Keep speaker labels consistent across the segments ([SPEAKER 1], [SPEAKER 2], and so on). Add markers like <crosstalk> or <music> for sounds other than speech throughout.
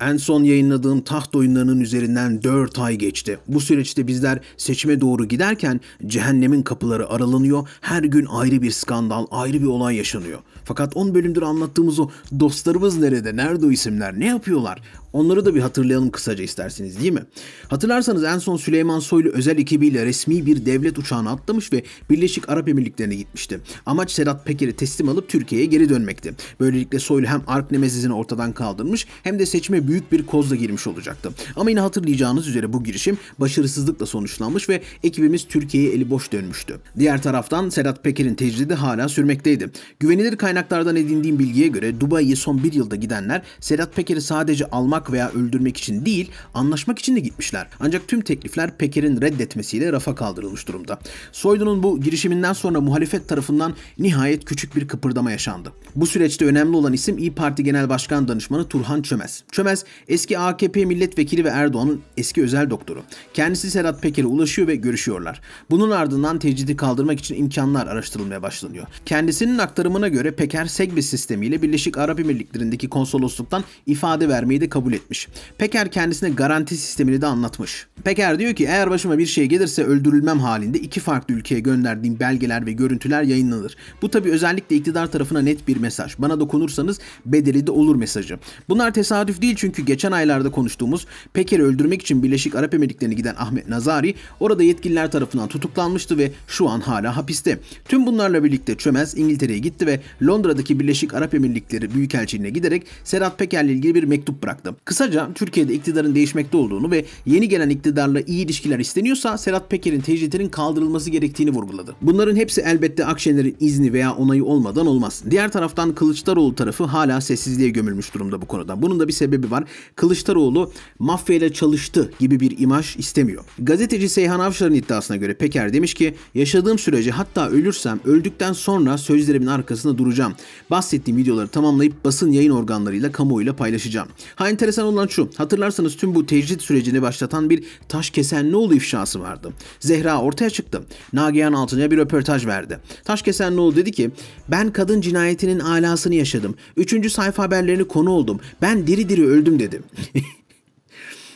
[SPEAKER 1] En son yayınladığım taht oyunlarının üzerinden 4 ay geçti. Bu süreçte bizler seçime doğru giderken cehennemin kapıları aralanıyor. Her gün ayrı bir skandal, ayrı bir olay yaşanıyor. Fakat 10 bölümdür anlattığımız o dostlarımız nerede, nerede o isimler, ne yapıyorlar? Onları da bir hatırlayalım kısaca isterseniz değil mi? Hatırlarsanız en son Süleyman Soylu özel ekibiyle resmi bir devlet uçağına atlamış ve Birleşik Arap Emirlikleri'ne gitmişti. Amaç Sedat Peker'i teslim alıp Türkiye'ye geri dönmekti. Böylelikle Soylu hem Ark Nemesis'ini ortadan kaldırmış hem de seçime büyük bir kozla girmiş olacaktı. Ama yine hatırlayacağınız üzere bu girişim başarısızlıkla sonuçlanmış ve ekibimiz Türkiye'ye eli boş dönmüştü. Diğer taraftan Sedat Peker'in tecridi hala sürmekteydi. Güvenilir kaynaklardan edindiğim bilgiye göre Dubai'ye son bir yılda gidenler Sedat Peker'i sadece almak veya öldürmek için değil anlaşmak için de gitmişler. Ancak tüm teklifler Peker'in reddetmesiyle rafa kaldırılmış durumda. Soylu'nun bu girişiminden sonra muhalefet tarafından nihayet küçük bir kıpırdama yaşandı. Bu süreçte önemli olan isim İyi Parti Genel Başkan Danışmanı Turhan Çömez. Çömez Sönmez eski AKP milletvekili ve Erdoğan'ın eski özel doktoru. Kendisi Serhat Peker'e ulaşıyor ve görüşüyorlar. Bunun ardından tecridi kaldırmak için imkanlar araştırılmaya başlanıyor. Kendisinin aktarımına göre Peker Segbe sistemiyle Birleşik Arap Emirlikleri'ndeki konsolosluktan ifade vermeyi de kabul etmiş. Peker kendisine garanti sistemini de anlatmış. Peker diyor ki eğer başıma bir şey gelirse öldürülmem halinde iki farklı ülkeye gönderdiğim belgeler ve görüntüler yayınlanır. Bu tabi özellikle iktidar tarafına net bir mesaj. Bana dokunursanız bedeli de olur mesajı. Bunlar tesadüf değil çünkü çünkü geçen aylarda konuştuğumuz Peker'i öldürmek için Birleşik Arap Emirlikleri'ne giden Ahmet Nazari orada yetkililer tarafından tutuklanmıştı ve şu an hala hapiste. Tüm bunlarla birlikte Çömez İngiltere'ye gitti ve Londra'daki Birleşik Arap Emirlikleri Büyükelçiliğine giderek Serhat Peker'le ilgili bir mektup bıraktı. Kısaca Türkiye'de iktidarın değişmekte olduğunu ve yeni gelen iktidarla iyi ilişkiler isteniyorsa Serhat Peker'in tecritinin kaldırılması gerektiğini vurguladı. Bunların hepsi elbette Akşener'in izni veya onayı olmadan olmaz. Diğer taraftan Kılıçdaroğlu tarafı hala sessizliğe gömülmüş durumda bu konuda. Bunun da bir sebebi var var. Kılıçdaroğlu mafyayla çalıştı gibi bir imaj istemiyor. Gazeteci Seyhan Avşar'ın iddiasına göre Peker demiş ki yaşadığım sürece hatta ölürsem öldükten sonra sözlerimin arkasında duracağım. Bahsettiğim videoları tamamlayıp basın yayın organlarıyla kamuoyuyla paylaşacağım. Ha enteresan olan şu hatırlarsanız tüm bu tecrit sürecini başlatan bir taş kesen ne Kesenlioğlu ifşası vardı. Zehra ortaya çıktı. Nagihan Altıncı'ya bir röportaj verdi. Taş kesen ne oldu dedi ki ben kadın cinayetinin alasını yaşadım. Üçüncü sayfa haberlerini konu oldum. Ben diri diri öldüm öldüm dedim. <laughs>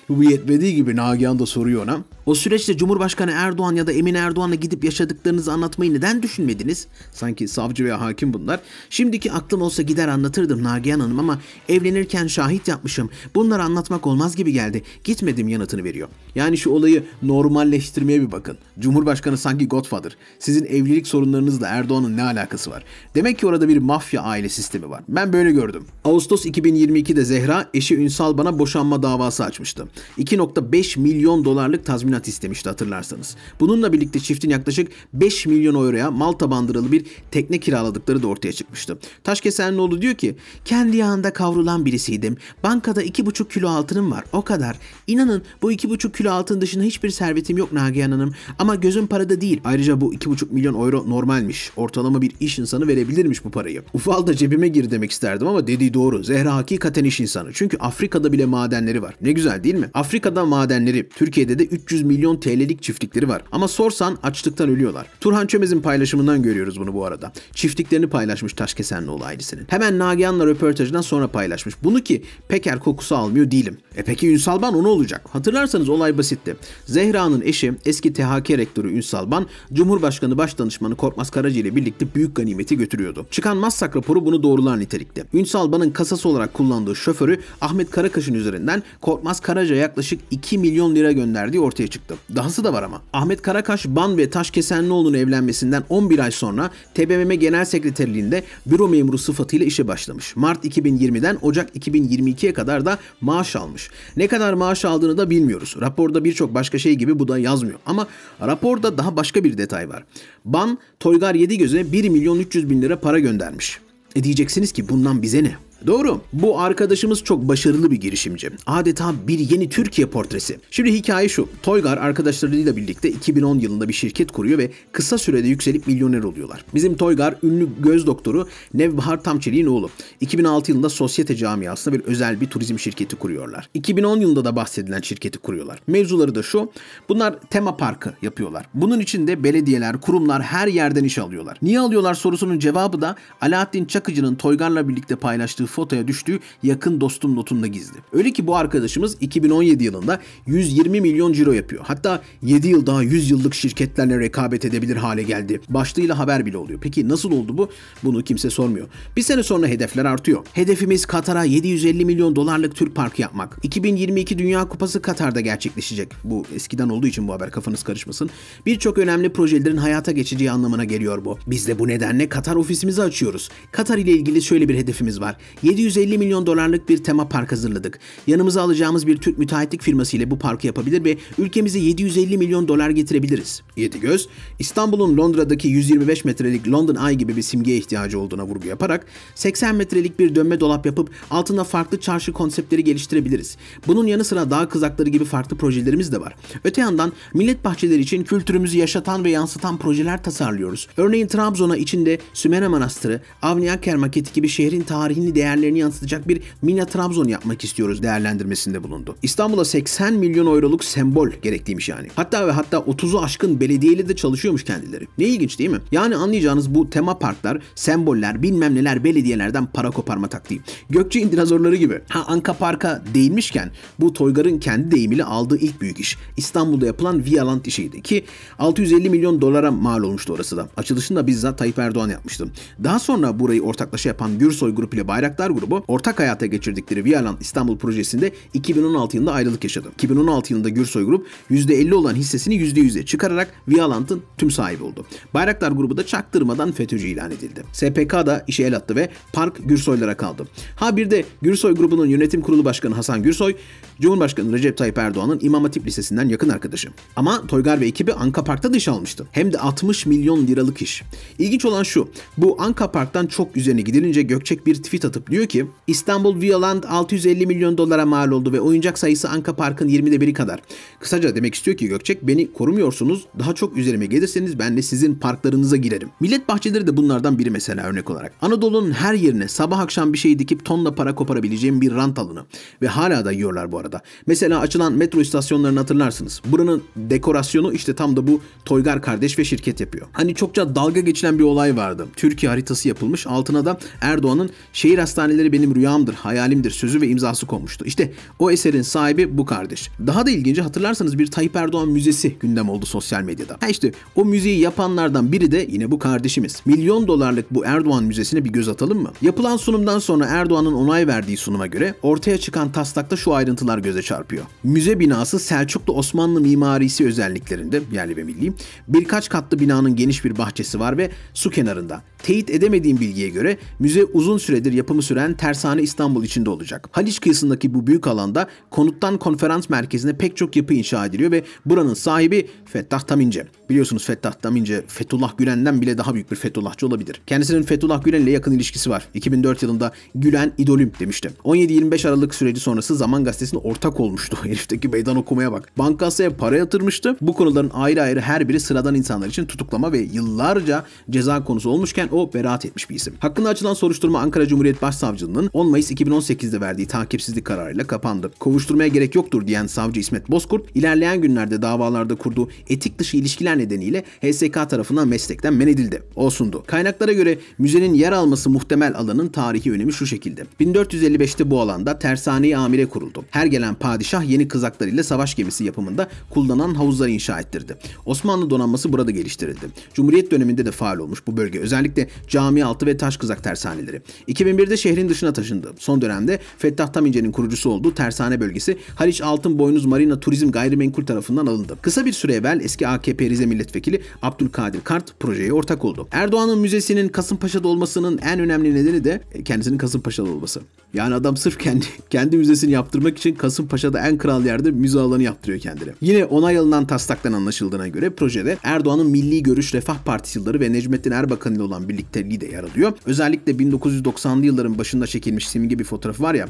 [SPEAKER 1] Bu yetmediği gibi Nagihan da soruyor ona. O süreçte Cumhurbaşkanı Erdoğan ya da Emin Erdoğan'la gidip yaşadıklarınızı anlatmayı neden düşünmediniz? Sanki savcı veya hakim bunlar. Şimdiki aklım olsa gider anlatırdım Nagihan Hanım ama evlenirken şahit yapmışım. Bunları anlatmak olmaz gibi geldi. Gitmedim yanıtını veriyor. Yani şu olayı normalleştirmeye bir bakın. Cumhurbaşkanı sanki Godfather. Sizin evlilik sorunlarınızla Erdoğan'ın ne alakası var? Demek ki orada bir mafya aile sistemi var. Ben böyle gördüm. Ağustos 2022'de Zehra eşi Ünsal bana boşanma davası açmıştı. 2.5 milyon dolarlık tazminat tazminat istemişti hatırlarsanız. Bununla birlikte çiftin yaklaşık 5 milyon euroya Malta bandıralı bir tekne kiraladıkları da ortaya çıkmıştı. Taşkesenlioğlu diyor ki kendi yağında kavrulan birisiydim. Bankada 2,5 kilo altınım var o kadar. İnanın bu 2,5 kilo altın dışında hiçbir servetim yok Nagihan Hanım. Ama gözüm parada değil. Ayrıca bu 2,5 milyon euro normalmiş. Ortalama bir iş insanı verebilirmiş bu parayı. Ufal da cebime gir demek isterdim ama dediği doğru. Zehra hakikaten iş insanı. Çünkü Afrika'da bile madenleri var. Ne güzel değil mi? Afrika'da madenleri Türkiye'de de 300 500 milyon TL'lik çiftlikleri var. Ama sorsan açlıktan ölüyorlar. Turhan Çömez'in paylaşımından görüyoruz bunu bu arada. Çiftliklerini paylaşmış Taşkesenlioğlu ailesinin. Hemen Nagihan'la röportajından sonra paylaşmış. Bunu ki Peker kokusu almıyor değilim. E peki Ünsal Ban o ne olacak? Hatırlarsanız olay basitti. Zehra'nın eşi eski THK rektörü Ünsal Ban, Cumhurbaşkanı Başdanışmanı Korkmaz Karaca ile birlikte büyük ganimeti götürüyordu. Çıkan Massak raporu bunu doğrular nitelikte. Ünsal Ban'ın kasası olarak kullandığı şoförü Ahmet Karakaş'ın üzerinden Korkmaz Karaca yaklaşık 2 milyon lira gönderdiği ortaya çıktı. Dahası da var ama. Ahmet Karakaş Ban ve Taşkesenlioğlu'nun evlenmesinden 11 ay sonra TBMM Genel Sekreterliğinde büro memuru sıfatıyla işe başlamış. Mart 2020'den Ocak 2022'ye kadar da maaş almış. Ne kadar maaş aldığını da bilmiyoruz. Raporda birçok başka şey gibi bu da yazmıyor. Ama raporda daha başka bir detay var. Ban Toygar Göze 1 milyon 300 bin lira para göndermiş. E diyeceksiniz ki bundan bize ne? Doğru. Bu arkadaşımız çok başarılı bir girişimci. Adeta bir yeni Türkiye portresi. Şimdi hikaye şu. Toygar arkadaşlarıyla birlikte 2010 yılında bir şirket kuruyor ve kısa sürede yükselip milyoner oluyorlar. Bizim Toygar ünlü göz doktoru Nevbahar Tamçeli'nin oğlu. 2006 yılında sosyete camiasında bir özel bir turizm şirketi kuruyorlar. 2010 yılında da bahsedilen şirketi kuruyorlar. Mevzuları da şu. Bunlar tema parkı yapıyorlar. Bunun için de belediyeler, kurumlar her yerden iş alıyorlar. Niye alıyorlar sorusunun cevabı da Alaaddin Çakıcı'nın Toygar'la birlikte paylaştığı fotoya düştüğü yakın dostum notunda gizli. Öyle ki bu arkadaşımız 2017 yılında 120 milyon ciro yapıyor. Hatta 7 yıl daha 100 yıllık şirketlerle rekabet edebilir hale geldi. Başlığıyla haber bile oluyor. Peki nasıl oldu bu? Bunu kimse sormuyor. Bir sene sonra hedefler artıyor. Hedefimiz Katar'a 750 milyon dolarlık Türk Parkı yapmak. 2022 Dünya Kupası Katar'da gerçekleşecek. Bu eskiden olduğu için bu haber kafanız karışmasın. Birçok önemli projelerin hayata geçeceği anlamına geliyor bu. Biz de bu nedenle Katar ofisimizi açıyoruz. Katar ile ilgili şöyle bir hedefimiz var. 750 milyon dolarlık bir tema park hazırladık. Yanımıza alacağımız bir Türk müteahhitlik firması ile bu parkı yapabilir ve ülkemize 750 milyon dolar getirebiliriz. Yedi Göz, İstanbul'un Londra'daki 125 metrelik London Eye gibi bir simgeye ihtiyacı olduğuna vurgu yaparak 80 metrelik bir dönme dolap yapıp altında farklı çarşı konseptleri geliştirebiliriz. Bunun yanı sıra dağ kızakları gibi farklı projelerimiz de var. Öte yandan millet bahçeleri için kültürümüzü yaşatan ve yansıtan projeler tasarlıyoruz. Örneğin Trabzon'a içinde Sümene Manastırı, Avniyaker Maketi gibi şehrin tarihini değer değerlerini yansıtacak bir Mina Trabzon yapmak istiyoruz değerlendirmesinde bulundu. İstanbul'a 80 milyon euroluk sembol gerekliymiş yani. Hatta ve hatta 30'u aşkın belediyeli de çalışıyormuş kendileri. Ne ilginç değil mi? Yani anlayacağınız bu tema parklar, semboller, bilmem neler belediyelerden para koparma taktiği. Gökçe'in dinozorları gibi. Ha Anka Park'a değinmişken bu Toygar'ın kendi deyimiyle aldığı ilk büyük iş. İstanbul'da yapılan Vialand işiydi ki 650 milyon dolara mal olmuştu orası da. Açılışında da bizzat Tayyip Erdoğan yapmıştı. Daha sonra burayı ortaklaşa yapan Gürsoy Grup ile Bayraktar Sanatlar Grubu ortak hayata geçirdikleri Vialand İstanbul projesinde 2016 yılında ayrılık yaşadı. 2016 yılında Gürsoy Grup %50 olan hissesini %100'e çıkararak Vialand'ın tüm sahibi oldu. Bayraktar Grubu da çaktırmadan FETÖ'cü ilan edildi. SPK da işe el attı ve park Gürsoylara kaldı. Ha bir de Gürsoy Grubu'nun yönetim kurulu başkanı Hasan Gürsoy, Cumhurbaşkanı Recep Tayyip Erdoğan'ın İmam Hatip Lisesi'nden yakın arkadaşı. Ama Toygar ve ekibi Anka Park'ta da iş almıştı. Hem de 60 milyon liralık iş. İlginç olan şu, bu Anka Park'tan çok üzerine gidilince Gökçek bir tweet atıp Diyor ki İstanbul Violand 650 milyon dolara mal oldu ve oyuncak sayısı Anka Park'ın 20'de biri kadar. Kısaca demek istiyor ki Gökçek beni korumuyorsunuz daha çok üzerime gelirseniz ben de sizin parklarınıza girerim. Millet bahçeleri de bunlardan biri mesela örnek olarak. Anadolu'nun her yerine sabah akşam bir şey dikip tonla para koparabileceğim bir rant alanı. Ve hala da yiyorlar bu arada. Mesela açılan metro istasyonlarını hatırlarsınız. Buranın dekorasyonu işte tam da bu Toygar kardeş ve şirket yapıyor. Hani çokça dalga geçilen bir olay vardı. Türkiye haritası yapılmış altına da Erdoğan'ın şehir hastanesi hastaneleri benim rüyamdır, hayalimdir sözü ve imzası konmuştu. İşte o eserin sahibi bu kardeş. Daha da ilginci hatırlarsanız bir Tayyip Erdoğan müzesi gündem oldu sosyal medyada. Ha işte o müziği yapanlardan biri de yine bu kardeşimiz. Milyon dolarlık bu Erdoğan müzesine bir göz atalım mı? Yapılan sunumdan sonra Erdoğan'ın onay verdiği sunuma göre ortaya çıkan taslakta şu ayrıntılar göze çarpıyor. Müze binası Selçuklu Osmanlı mimarisi özelliklerinde yerli ve milli. Birkaç katlı binanın geniş bir bahçesi var ve su kenarında. Teyit edemediğim bilgiye göre müze uzun süredir yapımı süren Tersane İstanbul içinde olacak. Haliç kıyısındaki bu büyük alanda konuttan konferans merkezine pek çok yapı inşa ediliyor ve buranın sahibi Fettah Tamince. Biliyorsunuz Fettah Tamince Fethullah Gülen'den bile daha büyük bir Fethullahçı olabilir. Kendisinin Fethullah Gülen ile yakın ilişkisi var. 2004 yılında Gülen idolüm demişti. 17-25 Aralık süreci sonrası Zaman Gazetesi'ne ortak olmuştu. <laughs> Herifteki meydan okumaya bak. Bankasaya para yatırmıştı. Bu konuların ayrı ayrı her biri sıradan insanlar için tutuklama ve yıllarca ceza konusu olmuşken o beraat etmiş bir isim. Hakkında açılan soruşturma Ankara Cumhuriyet Başsavcılığı'nın 10 Mayıs 2018'de verdiği takipsizlik kararıyla kapandı. Kovuşturmaya gerek yoktur diyen savcı İsmet Bozkurt, ilerleyen günlerde davalarda kurduğu etik dışı ilişkiler nedeniyle HSK tarafından meslekten men edildi. Olsundu. Kaynaklara göre müzenin yer alması muhtemel alanın tarihi önemi şu şekilde. 1455'te bu alanda tersane amire kuruldu. Her gelen padişah yeni kızaklarıyla savaş gemisi yapımında kullanılan havuzları inşa ettirdi. Osmanlı donanması burada geliştirildi. Cumhuriyet döneminde de faal olmuş bu bölge özellikle özellikle altı ve taş kızak tersaneleri. 2001'de şehrin dışına taşındı. Son dönemde Fettah Tamince'nin kurucusu olduğu tersane bölgesi Haliç Altın Boynuz Marina Turizm Gayrimenkul tarafından alındı. Kısa bir süre evvel eski AKP Rize Milletvekili Abdülkadir Kart projeye ortak oldu. Erdoğan'ın müzesinin Kasımpaşa'da olmasının en önemli nedeni de kendisinin Kasımpaşa'da olması. Yani adam sırf kendi kendi müzesini yaptırmak için Kasımpaşa'da en kral yerde müze alanı yaptırıyor kendine. Yine onay alınan taslaktan anlaşıldığına göre projede Erdoğan'ın Milli Görüş Refah Partisi yılları ve Necmettin Erbakan ile olan birlikteliği de yer alıyor. Özellikle 1990'lı yılların başında çekilmiş simge bir fotoğraf var ya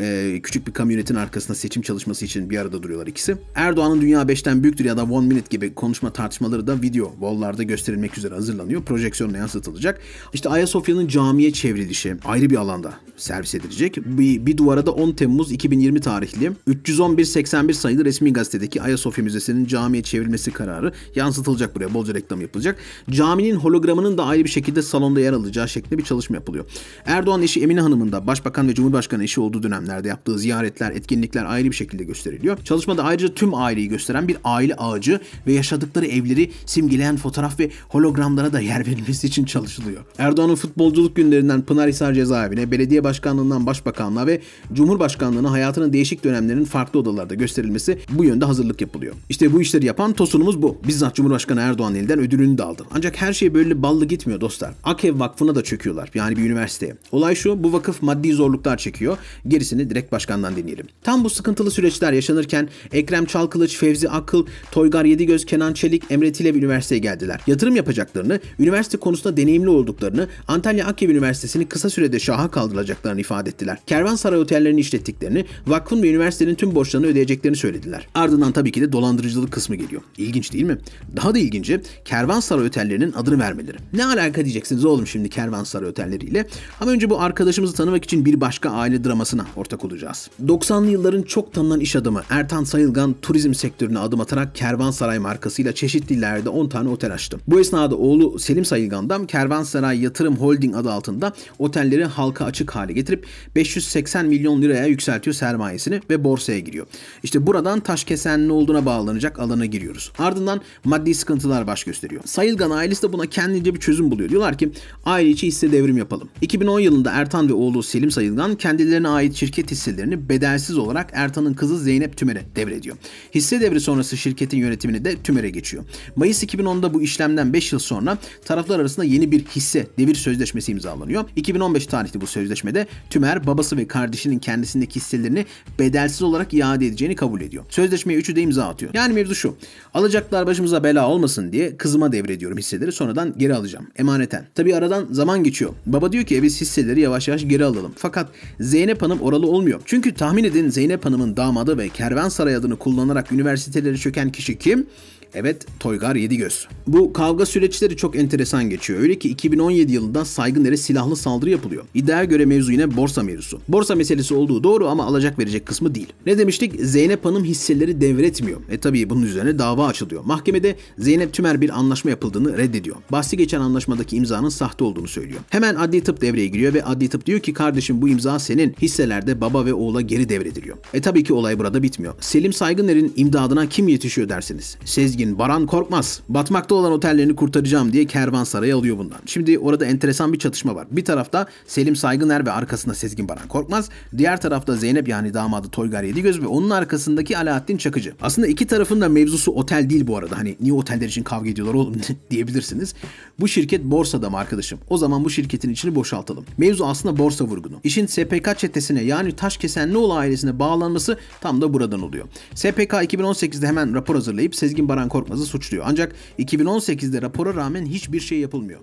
[SPEAKER 1] e, küçük bir kamyonetin arkasında seçim çalışması için bir arada duruyorlar ikisi. Erdoğan'ın Dünya 5'ten büyüktür ya da One Minute gibi konuşma tartışmaları da video wall'larda gösterilmek üzere hazırlanıyor. Projeksiyonla yansıtılacak. İşte Ayasofya'nın camiye çevrilişi ayrı bir alanda servis edilecek. Bir, bir duvara da 10 Temmuz 2020 tarihli 311.81 sayılı resmi gazetedeki Ayasofya Müzesi'nin camiye çevrilmesi kararı yansıtılacak buraya. Bolca reklam yapılacak. Caminin hologramının da ayrı bir şekilde de salonda yer alacağı şeklinde bir çalışma yapılıyor. Erdoğan eşi Emine Hanım'ın da başbakan ve cumhurbaşkanı eşi olduğu dönemlerde yaptığı ziyaretler, etkinlikler ayrı bir şekilde gösteriliyor. Çalışmada ayrıca tüm aileyi gösteren bir aile ağacı ve yaşadıkları evleri simgeleyen fotoğraf ve hologramlara da yer verilmesi için çalışılıyor. Erdoğan'ın futbolculuk günlerinden Pınarhisar cezaevine, belediye başkanlığından başbakanlığa ve cumhurbaşkanlığına hayatının değişik dönemlerinin farklı odalarda gösterilmesi bu yönde hazırlık yapılıyor. İşte bu işleri yapan tosunumuz bu. Bizzat Cumhurbaşkanı Erdoğan elinden ödülünü de aldı. Ancak her şey böyle ballı gitmiyor dostlar çöküyorlar. Akev Vakfı'na da çöküyorlar. Yani bir üniversiteye. Olay şu bu vakıf maddi zorluklar çekiyor. Gerisini direkt başkandan dinleyelim. Tam bu sıkıntılı süreçler yaşanırken Ekrem Çalkılıç, Fevzi Akıl, Toygar Yedigöz, Kenan Çelik, Emre Tilev üniversiteye geldiler. Yatırım yapacaklarını, üniversite konusunda deneyimli olduklarını, Antalya Akev Üniversitesi'ni kısa sürede şaha kaldıracaklarını ifade ettiler. Kervansaray otellerini işlettiklerini, vakfın ve üniversitenin tüm borçlarını ödeyeceklerini söylediler. Ardından tabii ki de dolandırıcılık kısmı geliyor. İlginç değil mi? Daha da ilginci Kervansaray otellerinin adını vermeleri. Ne alaka diyecek edeceksiniz oğlum şimdi Kervansaray otelleriyle. Ama önce bu arkadaşımızı tanımak için bir başka aile dramasına ortak olacağız. 90'lı yılların çok tanınan iş adamı Ertan Sayılgan turizm sektörüne adım atarak Kervansaray markasıyla çeşitli illerde 10 tane otel açtı. Bu esnada oğlu Selim Sayılgan'dan Kervansaray Yatırım Holding adı altında otelleri halka açık hale getirip 580 milyon liraya yükseltiyor sermayesini ve borsaya giriyor. İşte buradan Taşkesen ne olduğuna bağlanacak alana giriyoruz. Ardından maddi sıkıntılar baş gösteriyor. Sayılgan ailesi de buna kendince bir çözüm buluyor. Diyor diyorlar ki aile içi hisse devrim yapalım. 2010 yılında Ertan ve oğlu Selim Sayılgan kendilerine ait şirket hisselerini bedelsiz olarak Ertan'ın kızı Zeynep Tümer'e devrediyor. Hisse devri sonrası şirketin yönetimini de Tümer'e geçiyor. Mayıs 2010'da bu işlemden 5 yıl sonra taraflar arasında yeni bir hisse devir sözleşmesi imzalanıyor. 2015 tarihli bu sözleşmede Tümer babası ve kardeşinin kendisindeki hisselerini bedelsiz olarak iade edeceğini kabul ediyor. Sözleşmeye üçü de imza atıyor. Yani mevzu şu. Alacaklar başımıza bela olmasın diye kızıma devrediyorum hisseleri sonradan geri alacağım. Emanet nispeten. Tabi aradan zaman geçiyor. Baba diyor ki e hisseleri yavaş yavaş geri alalım. Fakat Zeynep Hanım oralı olmuyor. Çünkü tahmin edin Zeynep Hanım'ın damadı ve Kervansaray'ın adını kullanarak üniversiteleri çöken kişi kim? Evet Toygar Yedigöz. Bu kavga süreçleri çok enteresan geçiyor. Öyle ki 2017 yılında Saygıner'e silahlı saldırı yapılıyor. İddiaya göre mevzu yine borsa mevzusu. Borsa meselesi olduğu doğru ama alacak verecek kısmı değil. Ne demiştik? Zeynep Hanım hisseleri devretmiyor. E tabii bunun üzerine dava açılıyor. Mahkemede Zeynep Tümer bir anlaşma yapıldığını reddediyor. Bahsi geçen anlaşmadaki imzanın sahte olduğunu söylüyor. Hemen adli tıp devreye giriyor ve adli tıp diyor ki kardeşim bu imza senin hisselerde baba ve oğula geri devrediliyor. E tabii ki olay burada bitmiyor. Selim Saygıner'in imdadına kim yetişiyor dersiniz? Sezgi Sezgin, Baran Korkmaz batmakta olan otellerini kurtaracağım diye kervansaraya alıyor bundan. Şimdi orada enteresan bir çatışma var. Bir tarafta Selim Saygıner ve arkasında Sezgin Baran Korkmaz. Diğer tarafta Zeynep yani damadı Toygar Yedigöz ve onun arkasındaki Alaaddin Çakıcı. Aslında iki tarafın da mevzusu otel değil bu arada. Hani niye oteller için kavga ediyorlar oğlum <laughs> diyebilirsiniz. Bu şirket borsada mı arkadaşım? O zaman bu şirketin içini boşaltalım. Mevzu aslında borsa vurgunu. İşin SPK çetesine yani taş Taşkesenlioğlu ailesine bağlanması tam da buradan oluyor. SPK 2018'de hemen rapor hazırlayıp Sezgin Baran Korkmaz'ı suçluyor. Ancak 2018'de rapora rağmen hiçbir şey yapılmıyor.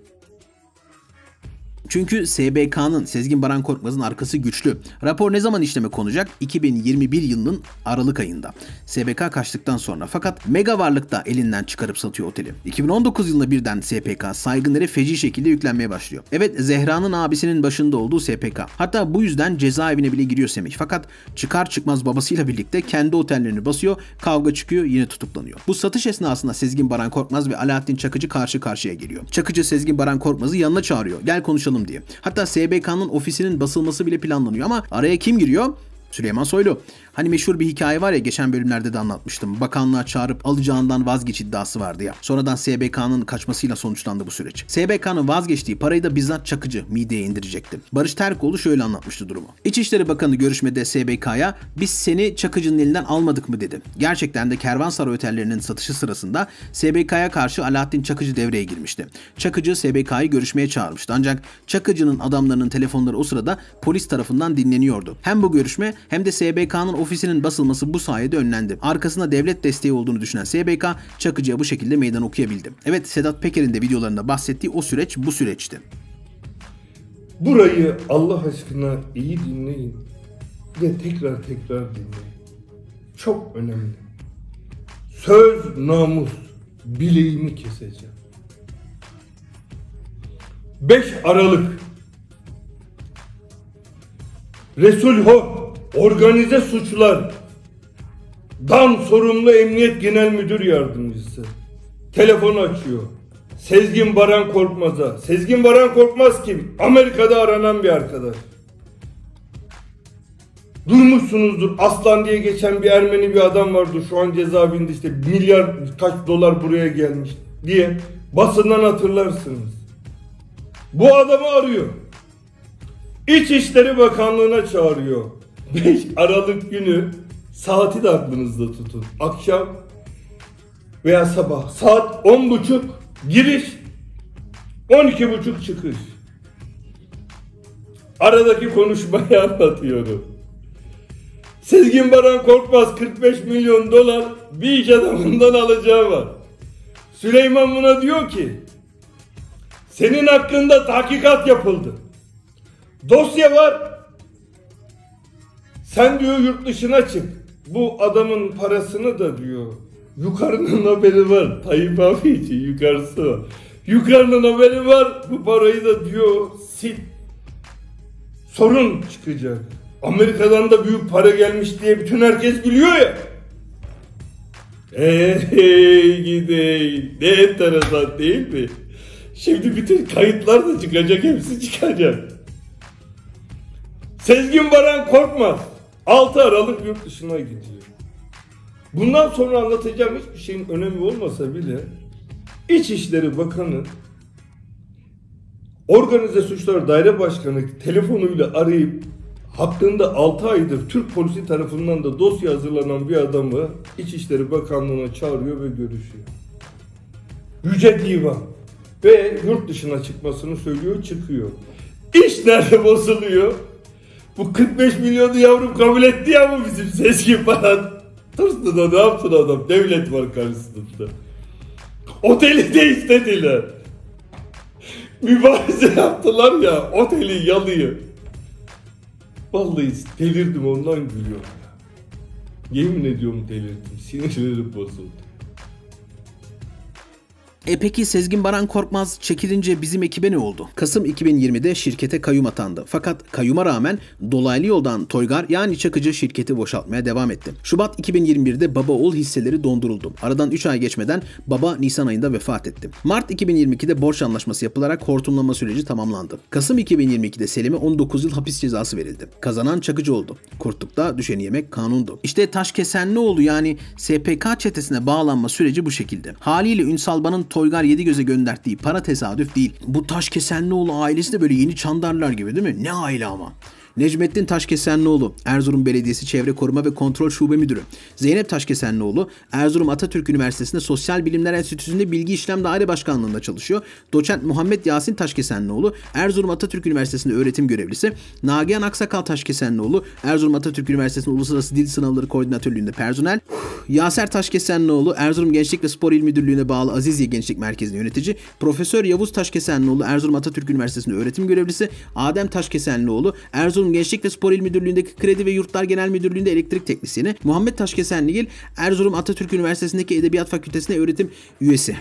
[SPEAKER 1] Çünkü SBK'nın Sezgin Baran Korkmaz'ın arkası güçlü. Rapor ne zaman işleme konacak? 2021 yılının Aralık ayında. SBK kaçtıktan sonra fakat mega varlıkta elinden çıkarıp satıyor oteli. 2019 yılında birden SPK saygınları feci şekilde yüklenmeye başlıyor. Evet Zehra'nın abisinin başında olduğu SPK. Hatta bu yüzden cezaevine bile giriyor Semih. Fakat çıkar çıkmaz babasıyla birlikte kendi otellerini basıyor, kavga çıkıyor yine tutuklanıyor. Bu satış esnasında Sezgin Baran Korkmaz ve Alaaddin Çakıcı karşı karşıya geliyor. Çakıcı Sezgin Baran Korkmaz'ı yanına çağırıyor. Gel konuşalım soralım diye. Hatta SBK'nın ofisinin basılması bile planlanıyor ama araya kim giriyor? Süleyman Soylu. Hani meşhur bir hikaye var ya geçen bölümlerde de anlatmıştım. Bakanlığa çağırıp alacağından vazgeç iddiası vardı ya. Sonradan SBK'nın kaçmasıyla sonuçlandı bu süreç. SBK'nın vazgeçtiği parayı da bizzat Çakıcı mideye indirecekti. Barış Terkoğlu şöyle anlatmıştı durumu. İçişleri Bakanı görüşmede SBK'ya biz seni Çakıcı'nın elinden almadık mı dedi. Gerçekten de kervansaray otellerinin satışı sırasında SBK'ya karşı Alaaddin Çakıcı devreye girmişti. Çakıcı SBK'yı görüşmeye çağırmıştı ancak Çakıcı'nın adamlarının telefonları o sırada polis tarafından dinleniyordu. Hem bu görüşme hem de SBK'nın o ofisinin basılması bu sayede önlendi. Arkasında devlet desteği olduğunu düşünen SBK Çakıcı'ya bu şekilde meydan okuyabildi. Evet Sedat Peker'in de videolarında bahsettiği o süreç bu süreçti.
[SPEAKER 2] Burayı Allah aşkına iyi dinleyin ve tekrar tekrar dinleyin. Çok önemli. Söz namus bileğimi keseceğim. 5 Aralık Resul Hor organize suçlar dam sorumlu emniyet genel müdür yardımcısı telefon açıyor. Sezgin Baran Korkmaz'a. Sezgin Baran Korkmaz kim? Amerika'da aranan bir arkadaş. Duymuşsunuzdur aslan diye geçen bir Ermeni bir adam vardı şu an cezaevinde işte milyar kaç dolar buraya gelmiş diye basından hatırlarsınız. Bu adamı arıyor. İçişleri Bakanlığı'na çağırıyor. 5 Aralık günü saati de aklınızda tutun. Akşam veya sabah saat 10.30 giriş 12.30 çıkış. Aradaki konuşmayı <laughs> anlatıyorum. Sezgin Baran Korkmaz 45 milyon dolar bir iş adamından alacağı var. Süleyman buna diyor ki senin hakkında tahkikat yapıldı. Dosya var sen diyor yurt dışına çık. Bu adamın parasını da diyor. Yukarının haberi var. Tayyip abi için yukarısı var. Yukarının haberi var. Bu parayı da diyor sil. Sorun çıkacak. Amerika'dan da büyük para gelmiş diye bütün herkes biliyor ya. Hey gidey. Ne enteresan değil mi? Şimdi bütün kayıtlar da çıkacak. Hepsi çıkacak. Sezgin Baran Korkmaz. 6 Aralık yurt dışına gidiyor. Bundan sonra anlatacağım hiçbir şeyin önemi olmasa bile İçişleri Bakanı Organize Suçlar Daire Başkanı telefonuyla arayıp hakkında 6 aydır Türk polisi tarafından da dosya hazırlanan bir adamı İçişleri Bakanlığı'na çağırıyor ve görüşüyor. Yüce Divan ve yurt dışına çıkmasını söylüyor, çıkıyor. İş nerede bozuluyor? Bu 45 milyonu yavrum kabul etti ya bu bizim seçkin falan. Tırsın da ne yaptın adam? Devlet var karşısında. Oteli de istediler. Mübarize yaptılar ya oteli yalıyı. Vallahi delirdim ondan gülüyorum Yemin ediyorum delirdim. Sinirlerim bozuldu.
[SPEAKER 1] E peki Sezgin Baran Korkmaz çekilince bizim ekibe ne oldu? Kasım 2020'de şirkete kayyum atandı. Fakat kayyuma rağmen dolaylı yoldan Toygar yani Çakıcı şirketi boşaltmaya devam etti. Şubat 2021'de baba oğul hisseleri donduruldu. Aradan 3 ay geçmeden baba Nisan ayında vefat etti. Mart 2022'de borç anlaşması yapılarak hortumlama süreci tamamlandı. Kasım 2022'de Selim'e 19 yıl hapis cezası verildi. Kazanan Çakıcı oldu. Kurtlukta düşeni yemek kanundu. İşte taş kesen ne oldu yani SPK çetesine bağlanma süreci bu şekilde. Haliyle Ünsal Ban'ın Toygar göze gönderdiği para tesadüf değil. Bu taş kesenli oğlu ailesi de böyle yeni çandarlar gibi değil mi? Ne aile ama. Necmettin Taşkesenlioğlu, Erzurum Belediyesi Çevre Koruma ve Kontrol Şube Müdürü. Zeynep Taşkesenlioğlu, Erzurum Atatürk Üniversitesi'nde Sosyal Bilimler Enstitüsü'nde Bilgi İşlem Daire Başkanlığı'nda çalışıyor. Doçent Muhammed Yasin Taşkesenlioğlu, Erzurum Atatürk Üniversitesi'nde öğretim görevlisi. Nagihan Aksakal Taşkesenlioğlu, Erzurum Atatürk Üniversitesi'nin Uluslararası Dil Sınavları Koordinatörlüğü'nde personel. Yaser Taşkesenlioğlu, Erzurum Gençlik ve Spor İl Müdürlüğü'ne bağlı Azizye Gençlik Merkezi'nde yönetici. Profesör Yavuz Taşkesenlioğlu, Erzurum Atatürk Üniversitesi'nde öğretim görevlisi. Adem Taşkesenlioğlu, Erzurum Erzurum Gençlik ve Spor İl Müdürlüğü'ndeki Kredi ve Yurtlar Genel Müdürlüğü'nde elektrik teknisyeni, Muhammed Taşkesenligil Erzurum Atatürk Üniversitesi'ndeki Edebiyat Fakültesi'ne öğretim üyesi.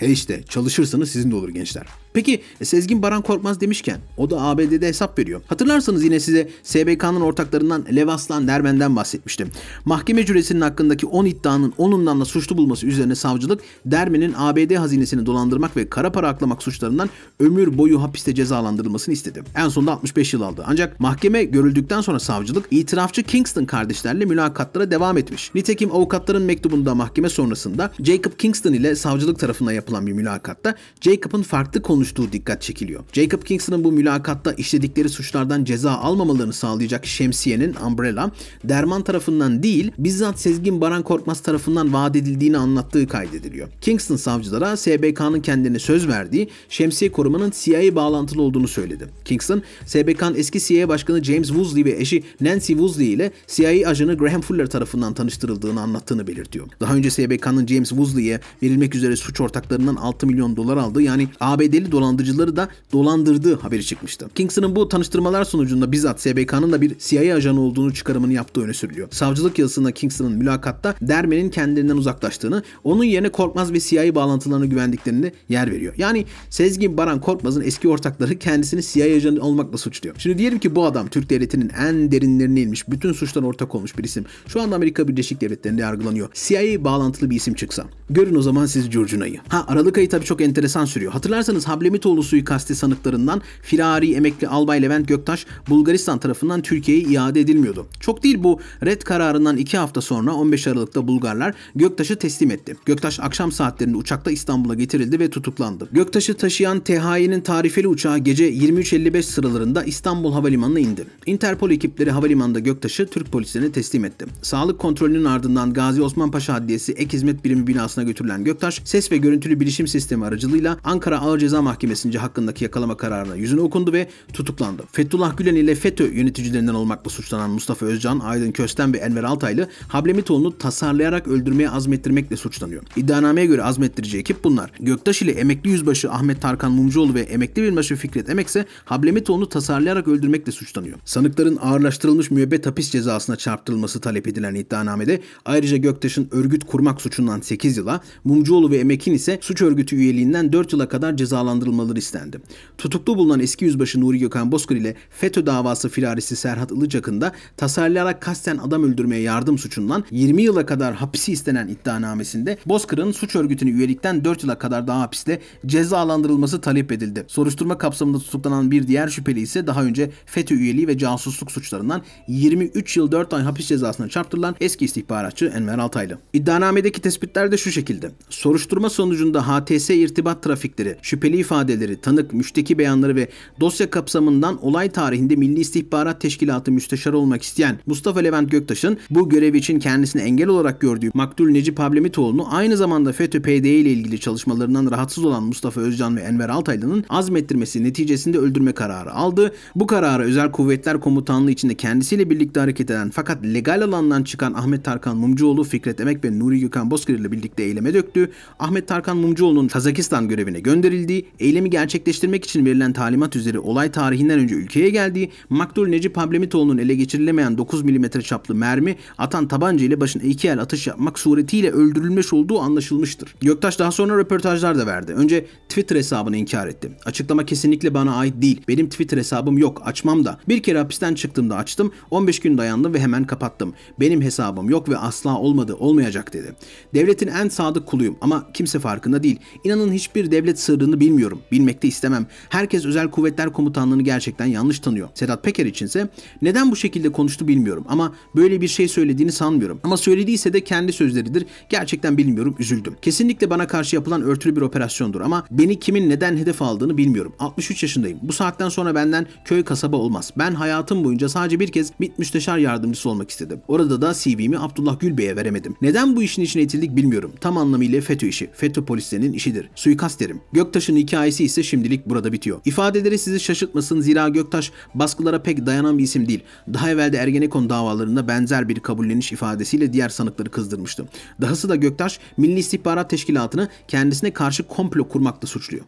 [SPEAKER 1] E işte çalışırsanız sizin de olur gençler. Peki e, Sezgin Baran Korkmaz demişken o da ABD'de hesap veriyor. Hatırlarsanız yine size SBK'nın ortaklarından Levaslan Derben'den bahsetmiştim. Mahkeme cüresinin hakkındaki 10 iddianın 10'undan da suçlu bulması üzerine savcılık Derben'in ABD hazinesini dolandırmak ve kara para aklamak suçlarından ömür boyu hapiste cezalandırılmasını istedi. En sonunda 65 yıl aldı. Ancak mahkeme görüldükten sonra savcılık itirafçı Kingston kardeşlerle mülakatlara devam etmiş. Nitekim avukatların mektubunda mahkeme sonrasında Jacob Kingston ile savcılık tarafından yapılan yapılan bir mülakatta Jacob'ın farklı konuştuğu dikkat çekiliyor. Jacob Kingston'ın bu mülakatta işledikleri suçlardan ceza almamalarını sağlayacak şemsiyenin Umbrella, Derman tarafından değil bizzat Sezgin Baran Korkmaz tarafından vaat edildiğini anlattığı kaydediliyor. Kingston savcılara SBK'nın kendine söz verdiği şemsiye korumanın CIA bağlantılı olduğunu söyledi. Kingston, SBK'nın eski CIA başkanı James Woosley ve eşi Nancy Woosley ile CIA ajanı Graham Fuller tarafından tanıştırıldığını anlattığını belirtiyor. Daha önce SBK'nın James Woosley'e verilmek üzere suç ortakları bankalarından 6 milyon dolar aldı. Yani ABD'li dolandırıcıları da dolandırdığı haberi çıkmıştı. Kingston'ın bu tanıştırmalar sonucunda bizzat SBK'nın da bir CIA ajanı olduğunu çıkarımını yaptığı öne sürülüyor. Savcılık yazısında Kingston'ın mülakatta Derme'nin kendilerinden uzaklaştığını, onun yerine Korkmaz ve CIA bağlantılarına güvendiklerini yer veriyor. Yani Sezgin Baran Korkmaz'ın eski ortakları kendisini CIA ajanı olmakla suçluyor. Şimdi diyelim ki bu adam Türk devletinin en derinlerine inmiş, bütün suçtan ortak olmuş bir isim. Şu anda Amerika Birleşik Devletleri'nde yargılanıyor. CIA bağlantılı bir isim çıksa. Görün o zaman siz curcunayı. Ha Aralık ayı tabii çok enteresan sürüyor. Hatırlarsanız Hablemitoğlu suikasti sanıklarından firari emekli albay Levent Göktaş Bulgaristan tarafından Türkiye'ye iade edilmiyordu. Çok değil bu red kararından 2 hafta sonra 15 Aralık'ta Bulgarlar Göktaş'ı teslim etti. Göktaş akşam saatlerinde uçakla İstanbul'a getirildi ve tutuklandı. Göktaş'ı taşıyan THY'nin tarifeli uçağı gece 23.55 sıralarında İstanbul Havalimanı'na indi. Interpol ekipleri havalimanında Göktaş'ı Türk polisine teslim etti. Sağlık kontrolünün ardından Gazi Osman Paşa Adliyesi Ek Hizmet Birimi binasına götürülen Göktaş ses ve görüntülü bir bilişim sistemi aracılığıyla Ankara Ağır Ceza Mahkemesi'nce hakkındaki yakalama kararına yüzünü okundu ve tutuklandı. Fethullah Gülen ile FETÖ yöneticilerinden olmakla suçlanan Mustafa Özcan, Aydın Kösten ve Enver Altaylı Hablemitoğlu'nu tasarlayarak öldürmeye azmettirmekle suçlanıyor. İddianameye göre azmettirici ekip bunlar. Göktaş ile emekli yüzbaşı Ahmet Tarkan Mumcuoğlu ve emekli binbaşı Fikret Emek ise Hablemitoğlu'nu tasarlayarak öldürmekle suçlanıyor. Sanıkların ağırlaştırılmış müebbet hapis cezasına çarptırılması talep edilen iddianamede ayrıca Göktaş'ın örgüt kurmak suçundan 8 yıla, Mumcuoğlu ve Emek'in ise suç örgütü üyeliğinden 4 yıla kadar cezalandırılmaları istendi. Tutuklu bulunan eski yüzbaşı Nuri Gökhan Bozkır ile FETÖ davası firarisi Serhat Ilıcak'ın da tasarlayarak kasten adam öldürmeye yardım suçundan 20 yıla kadar hapsi istenen iddianamesinde Bozkır'ın suç örgütüne üyelikten 4 yıla kadar daha hapiste cezalandırılması talep edildi. Soruşturma kapsamında tutuklanan bir diğer şüpheli ise daha önce FETÖ üyeliği ve casusluk suçlarından 23 yıl 4 ay hapis cezasına çarptırılan eski istihbaratçı Enver Altaylı. İddianamedeki tespitler de şu şekilde. Soruşturma sonucunda raporunda HTS irtibat trafikleri, şüpheli ifadeleri, tanık, müşteki beyanları ve dosya kapsamından olay tarihinde Milli İstihbarat Teşkilatı Müsteşarı olmak isteyen Mustafa Levent Göktaş'ın bu görev için kendisini engel olarak gördüğü Maktul Necip Hablemitoğlu'nu aynı zamanda fetö PD e ile ilgili çalışmalarından rahatsız olan Mustafa Özcan ve Enver Altaylı'nın azmettirmesi neticesinde öldürme kararı aldı. Bu kararı Özel Kuvvetler Komutanlığı içinde kendisiyle birlikte hareket eden fakat legal alandan çıkan Ahmet Tarkan Mumcuoğlu, Fikret Emek ve Nuri Gökhan Bozkır ile birlikte eyleme döktü. Ahmet Tarkan Mumcuoğlu'nun Kazakistan görevine gönderildiği, eylemi gerçekleştirmek için verilen talimat üzere olay tarihinden önce ülkeye geldiği, Maktul Necip Hablemitoğlu'nun ele geçirilemeyen 9 mm çaplı mermi atan tabanca ile başına iki el atış yapmak suretiyle öldürülmüş olduğu anlaşılmıştır. Göktaş daha sonra röportajlar da verdi. Önce Twitter hesabını inkar etti. Açıklama kesinlikle bana ait değil. Benim Twitter hesabım yok. Açmam da. Bir kere hapisten çıktığımda açtım. 15 gün dayandım ve hemen kapattım. Benim hesabım yok ve asla olmadı, olmayacak dedi. Devletin en sadık kuluyum ama kimse farkında farkında değil. İnanın hiçbir devlet sırrını bilmiyorum. Bilmek de istemem. Herkes Özel Kuvvetler Komutanlığı'nı gerçekten yanlış tanıyor. Sedat Peker içinse neden bu şekilde konuştu bilmiyorum ama böyle bir şey söylediğini sanmıyorum. Ama söylediyse de kendi sözleridir. Gerçekten bilmiyorum, üzüldüm. Kesinlikle bana karşı yapılan örtülü bir operasyondur ama beni kimin neden hedef aldığını bilmiyorum. 63 yaşındayım. Bu saatten sonra benden köy kasaba olmaz. Ben hayatım boyunca sadece bir kez MİT müsteşar yardımcısı olmak istedim. Orada da CV'mi Abdullah Gül Bey'e veremedim. Neden bu işin içine itildik bilmiyorum. Tam anlamıyla FETÖ işi, FETÖ polisi teröristlerin işidir. Suikast derim. Göktaş'ın hikayesi ise şimdilik burada bitiyor. İfadeleri sizi şaşırtmasın zira Göktaş baskılara pek dayanan bir isim değil. Daha evvel de Ergenekon davalarında benzer bir kabulleniş ifadesiyle diğer sanıkları kızdırmıştı. Dahası da Göktaş Milli İstihbarat Teşkilatı'nı kendisine karşı komplo kurmakla suçluyor.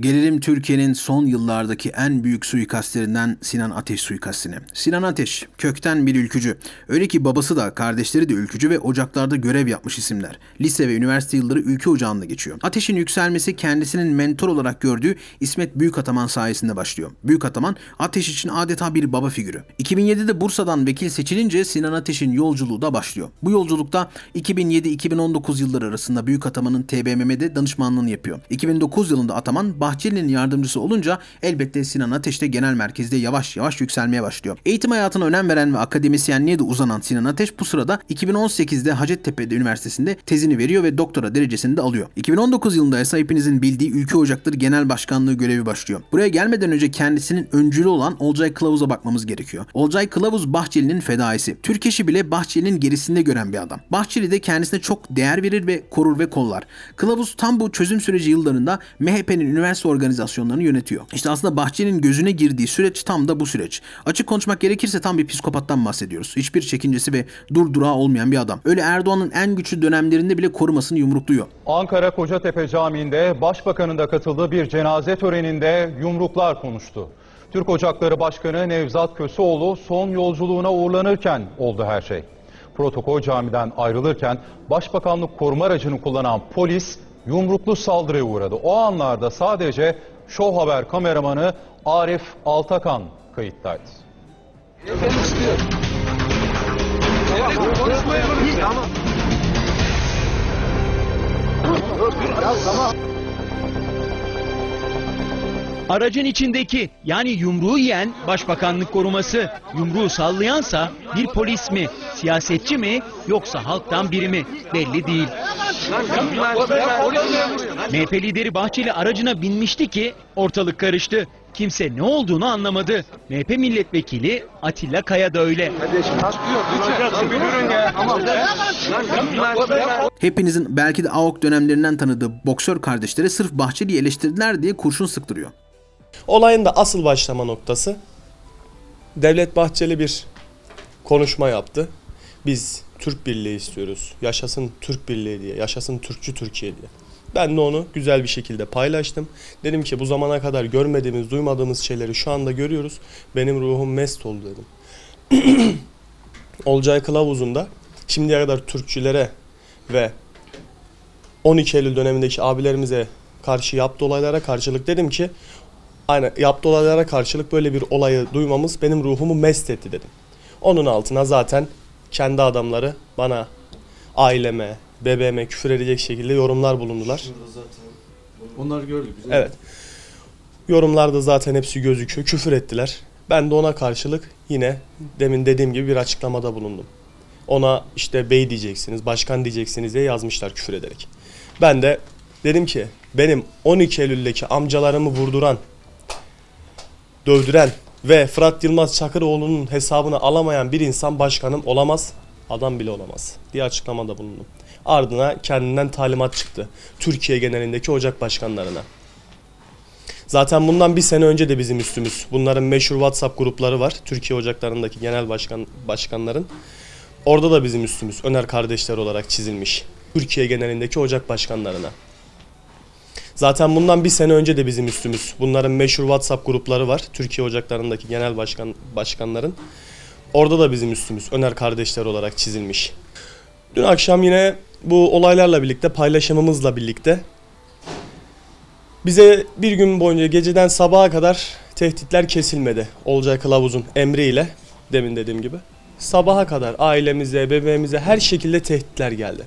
[SPEAKER 1] Gelelim Türkiye'nin son yıllardaki en büyük suikastlerinden Sinan Ateş suikastine. Sinan Ateş kökten bir ülkücü. Öyle ki babası da kardeşleri de ülkücü ve ocaklarda görev yapmış isimler. Lise ve üniversite yılları ülke ocağında geçiyor. Ateş'in yükselmesi kendisinin mentor olarak gördüğü İsmet Büyükataman sayesinde başlıyor. Büyükataman Ateş için adeta bir baba figürü. 2007'de Bursa'dan vekil seçilince Sinan Ateş'in yolculuğu da başlıyor. Bu yolculukta 2007-2019 yılları arasında Büyükataman'ın TBMM'de danışmanlığını yapıyor. 2009 yılında Ataman Bahçeli'nin yardımcısı olunca elbette Sinan Ateş de genel merkezde yavaş yavaş yükselmeye başlıyor. Eğitim hayatına önem veren ve akademisyenliğe de uzanan Sinan Ateş bu sırada 2018'de Hacettepe Üniversitesi'nde tezini veriyor ve doktora derecesini de alıyor. 2019 yılında ise hepinizin bildiği Ülke Ocakları Genel Başkanlığı görevi başlıyor. Buraya gelmeden önce kendisinin öncülü olan Olcay Kılavuz'a bakmamız gerekiyor. Olcay Kılavuz Bahçeli'nin fedaisi. Türkeş'i bile Bahçeli'nin gerisinde gören bir adam. Bahçeli de kendisine çok değer verir ve korur ve kollar. Kılavuz tam bu çözüm süreci yıllarında MHP'nin üniversite üniversite organizasyonlarını yönetiyor. İşte aslında Bahçeli'nin gözüne girdiği süreç tam da bu süreç. Açık konuşmak gerekirse tam bir psikopattan bahsediyoruz. Hiçbir çekincesi ve dur durağı olmayan bir adam. Öyle Erdoğan'ın en güçlü dönemlerinde bile korumasını yumrukluyor.
[SPEAKER 3] Ankara Kocatepe Camii'nde Başbakan'ın da katıldığı bir cenaze töreninde yumruklar konuştu. Türk Ocakları Başkanı Nevzat Köseoğlu son yolculuğuna uğurlanırken oldu her şey. Protokol camiden ayrılırken Başbakanlık koruma aracını kullanan polis yumruklu saldırıya uğradı. O anlarda sadece Show Haber kameramanı Arif Altakan kayıttaydı.
[SPEAKER 4] Tamam. Aracın içindeki yani yumruğu yiyen başbakanlık koruması, yumruğu sallayansa
[SPEAKER 1] bir polis mi, siyasetçi mi yoksa halktan biri mi belli değil. MHP lideri Bahçeli aracına binmişti ki ortalık karıştı. Kimse ne olduğunu anlamadı. MHP milletvekili Atilla Kaya da öyle. Hepinizin belki de AOK dönemlerinden tanıdığı boksör kardeşleri sırf Bahçeli'yi eleştirdiler diye kurşun sıktırıyor. Olayın da asıl başlama noktası Devlet Bahçeli bir
[SPEAKER 3] konuşma yaptı. Biz Türk Birliği istiyoruz. Yaşasın Türk Birliği diye, yaşasın Türkçü Türkiye diye. Ben de onu güzel bir şekilde paylaştım. Dedim ki bu zamana kadar görmediğimiz, duymadığımız şeyleri şu anda görüyoruz. Benim ruhum mest oldu dedim. <clears throat> Olcay Kılavuz'un da şimdiye kadar Türkçülere ve 12 Eylül dönemindeki abilerimize karşı yaptığı olaylara karşılık dedim ki hani yaptığı olaylara karşılık böyle bir olayı duymamız benim ruhumu mest etti dedim. Onun altına zaten kendi adamları bana aileme, bebeğime küfür edecek şekilde yorumlar bulundular. Onlar gördük. Güzel. Evet. Yorumlarda zaten hepsi gözüküyor. Küfür ettiler. Ben de ona karşılık yine demin dediğim gibi bir açıklamada bulundum. Ona işte bey diyeceksiniz, başkan diyeceksiniz diye yazmışlar küfür ederek. Ben de dedim ki benim 12 Eylül'deki amcalarımı vurduran dövdüren ve Fırat Yılmaz Çakıroğlu'nun hesabını alamayan bir insan başkanım olamaz, adam bile olamaz diye açıklamada bulundum. Ardına kendinden talimat çıktı Türkiye genelindeki ocak başkanlarına. Zaten bundan bir sene önce de bizim üstümüz. Bunların meşhur WhatsApp grupları var. Türkiye ocaklarındaki genel başkan başkanların. Orada da bizim üstümüz Öner kardeşler olarak çizilmiş. Türkiye genelindeki ocak başkanlarına. Zaten bundan bir sene önce de bizim üstümüz. Bunların meşhur WhatsApp grupları var. Türkiye Ocaklarındaki genel başkan başkanların. Orada da bizim üstümüz Öner kardeşler olarak çizilmiş. Dün akşam yine bu olaylarla birlikte paylaşımımızla birlikte bize bir gün boyunca geceden sabaha kadar tehditler kesilmedi. Olcay Kılavuz'un emriyle demin dediğim gibi. Sabaha kadar ailemize, bebeğimize her şekilde tehditler geldi.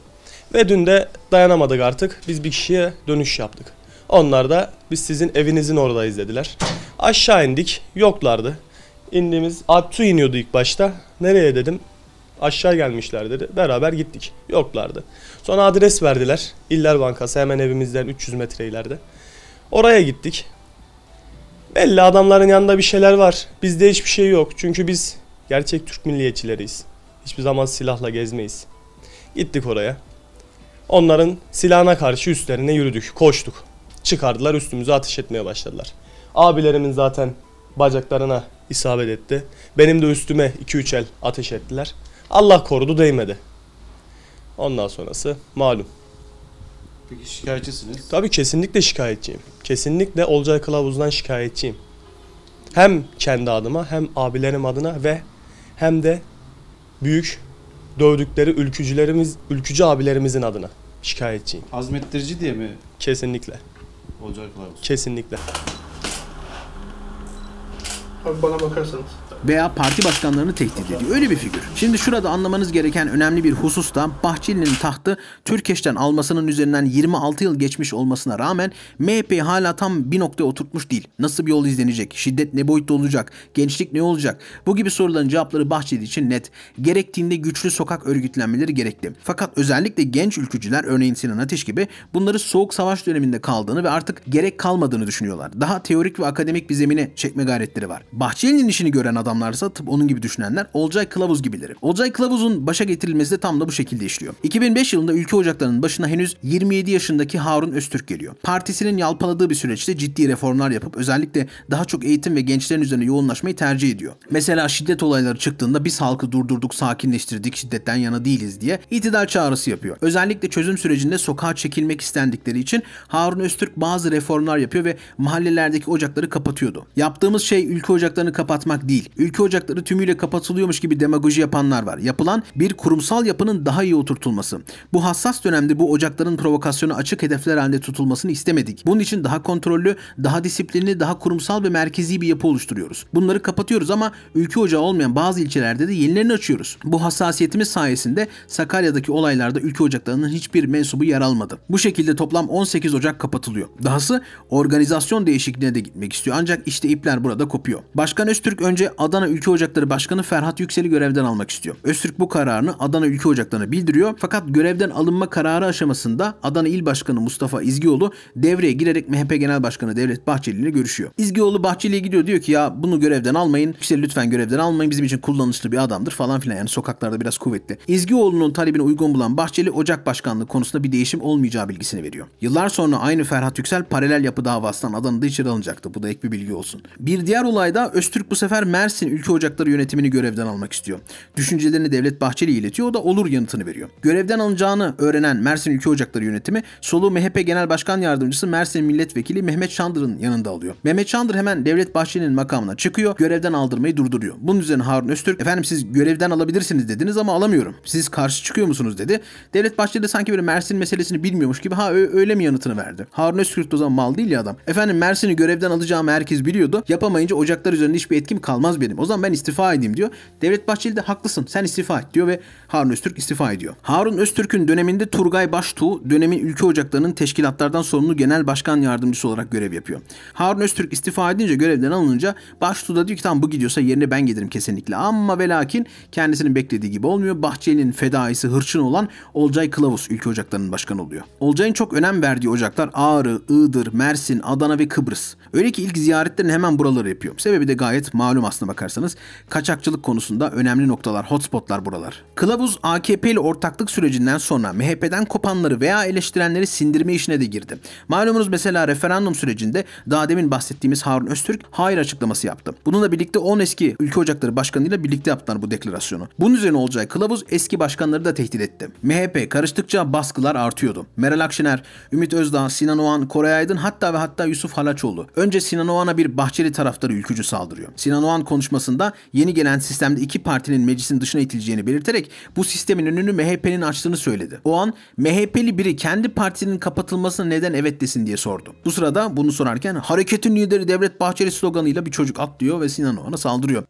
[SPEAKER 3] Ve dün de dayanamadık artık. Biz bir kişiye dönüş yaptık. Onlar da biz sizin evinizin orada izlediler. Aşağı indik. Yoklardı. İndiğimiz Attu iniyordu ilk başta. Nereye dedim. Aşağı gelmişler dedi. Beraber gittik. Yoklardı. Sonra adres verdiler. İller Bankası hemen evimizden 300 metre ileride. Oraya gittik. Belli adamların yanında bir şeyler var. Bizde hiçbir şey yok. Çünkü biz gerçek Türk milliyetçileriyiz. Hiçbir zaman silahla gezmeyiz. Gittik oraya. Onların silahına karşı üstlerine yürüdük, koştuk. Çıkardılar üstümüze ateş etmeye başladılar. Abilerimin zaten bacaklarına isabet etti. Benim de üstüme 2-3 el ateş ettiler. Allah korudu değmedi. Ondan sonrası malum. Peki şikayetçisiniz? Tabii kesinlikle şikayetçiyim. Kesinlikle Olcay Kılavuz'dan şikayetçiyim. Hem kendi adıma hem abilerim adına ve hem de büyük dövdükleri ülkücülerimiz, ülkücü abilerimizin adına şikayetçiyim. Azmettirici diye mi? Kesinlikle. Olacaklar. Kesinlikle.
[SPEAKER 2] Abi bana bakarsanız
[SPEAKER 1] veya parti başkanlarını tehdit ediyor. Öyle bir figür. Şimdi şurada anlamanız gereken önemli bir husus da Bahçeli'nin tahtı Türkeş'ten almasının üzerinden 26 yıl geçmiş olmasına rağmen MHP hala tam bir noktaya oturtmuş değil. Nasıl bir yol izlenecek? Şiddet ne boyutta olacak? Gençlik ne olacak? Bu gibi soruların cevapları Bahçeli için net. Gerektiğinde güçlü sokak örgütlenmeleri gerekli. Fakat özellikle genç ülkücüler örneğin Sinan Ateş gibi bunları soğuk savaş döneminde kaldığını ve artık gerek kalmadığını düşünüyorlar. Daha teorik ve akademik bir zemine çekme gayretleri var. Bahçeli'nin işini gören adam adamlarsa tıp onun gibi düşünenler Olcay Kılavuz gibileri. Olcay Kılavuz'un başa getirilmesi de tam da bu şekilde işliyor. 2005 yılında ülke ocaklarının başına henüz 27 yaşındaki Harun Öztürk geliyor. Partisinin yalpaladığı bir süreçte ciddi reformlar yapıp özellikle daha çok eğitim ve gençlerin üzerine yoğunlaşmayı tercih ediyor. Mesela şiddet olayları çıktığında biz halkı durdurduk, sakinleştirdik, şiddetten yana değiliz diye itidal çağrısı yapıyor. Özellikle çözüm sürecinde sokağa çekilmek istendikleri için Harun Öztürk bazı reformlar yapıyor ve mahallelerdeki ocakları kapatıyordu. Yaptığımız şey ülke ocaklarını kapatmak değil, ülke ocakları tümüyle kapatılıyormuş gibi demagoji yapanlar var. Yapılan bir kurumsal yapının daha iyi oturtulması. Bu hassas dönemde bu ocakların provokasyonu açık hedefler halinde tutulmasını istemedik. Bunun için daha kontrollü, daha disiplinli, daha kurumsal ve merkezi bir yapı oluşturuyoruz. Bunları kapatıyoruz ama ülke ocağı olmayan bazı ilçelerde de yenilerini açıyoruz. Bu hassasiyetimiz sayesinde Sakarya'daki olaylarda ülke ocaklarının hiçbir mensubu yer almadı. Bu şekilde toplam 18 Ocak kapatılıyor. Dahası organizasyon değişikliğine de gitmek istiyor ancak işte ipler burada kopuyor. Başkan Öztürk önce Adana Ülke Ocakları Başkanı Ferhat Yüksel'i görevden almak istiyor. Öztürk bu kararını Adana Ülke Ocakları'na bildiriyor fakat görevden alınma kararı aşamasında Adana İl Başkanı Mustafa İzgioğlu devreye girerek MHP Genel Başkanı Devlet Bahçeli ile görüşüyor. İzgioğlu Bahçeli'ye gidiyor diyor ki ya bunu görevden almayın. Yüksel'i lütfen görevden almayın. Bizim için kullanışlı bir adamdır falan filan. Yani sokaklarda biraz kuvvetli. İzgioğlu'nun talebini uygun bulan Bahçeli Ocak Başkanlığı konusunda bir değişim olmayacağı bilgisini veriyor. Yıllar sonra aynı Ferhat Yüksel paralel yapı davasından Adana'da içeri alınacaktı. Bu da ek bir bilgi olsun. Bir diğer olayda Öztürk bu sefer Mersin Mersin ülke ocakları yönetimini görevden almak istiyor. Düşüncelerini Devlet bahçeli iletiyor o da olur yanıtını veriyor. Görevden alınacağını öğrenen Mersin ülke ocakları yönetimi soluğu MHP Genel Başkan Yardımcısı Mersin Milletvekili Mehmet Çandır'ın yanında alıyor. Mehmet Çandır hemen Devlet Bahçeli'nin makamına çıkıyor görevden aldırmayı durduruyor. Bunun üzerine Harun Öztürk efendim siz görevden alabilirsiniz dediniz ama alamıyorum. Siz karşı çıkıyor musunuz dedi. Devlet Bahçeli de sanki böyle Mersin meselesini bilmiyormuş gibi ha öyle mi yanıtını verdi. Harun Öztürk de o zaman mal değil ya adam. Efendim Mersin'i görevden alacağımı herkes biliyordu. Yapamayınca ocaklar üzerinde hiçbir etkim kalmaz bir benim. O zaman ben istifa edeyim diyor. Devlet Bahçeli de haklısın sen istifa et diyor ve Harun Öztürk istifa ediyor. Harun Öztürk'ün döneminde Turgay Baştuğ dönemin ülke ocaklarının teşkilatlardan sorumlu genel başkan yardımcısı olarak görev yapıyor. Harun Öztürk istifa edince görevden alınınca Baştuğ da diyor ki tamam bu gidiyorsa yerine ben gelirim kesinlikle. Ama ve lakin kendisinin beklediği gibi olmuyor. Bahçeli'nin fedaisi hırçın olan Olcay Kılavuz ülke ocaklarının başkanı oluyor. Olcay'ın çok önem verdiği ocaklar Ağrı, Iğdır, Mersin, Adana ve Kıbrıs. Öyle ki ilk ziyaretlerini hemen buraları yapıyor. Sebebi de gayet malum aslında bakarsanız kaçakçılık konusunda önemli noktalar, hotspotlar buralar. Kılavuz AKP ile ortaklık sürecinden sonra MHP'den kopanları veya eleştirenleri sindirme işine de girdi. Malumunuz mesela referandum sürecinde daha demin bahsettiğimiz Harun Öztürk hayır açıklaması yaptı. Bununla birlikte 10 eski ülke ocakları başkanıyla birlikte yaptılar bu deklarasyonu. Bunun üzerine olacağı kılavuz eski başkanları da tehdit etti. MHP karıştıkça baskılar artıyordu. Meral Akşener, Ümit Özdağ, Sinan Oğan, Koray Aydın hatta ve hatta Yusuf Halaçoğlu. Önce Sinan Oğan'a bir Bahçeli taraftarı ülkücü saldırıyor. Sinan Oğan konuş konuşmasında yeni gelen sistemde iki partinin meclisin dışına itileceğini belirterek bu sistemin önünü MHP'nin açtığını söyledi. O an MHP'li biri kendi partisinin kapatılmasına neden evet desin diye sordu. Bu sırada bunu sorarken hareketin lideri Devlet Bahçeli sloganıyla bir çocuk atlıyor ve Sinan Oğan'a saldırıyor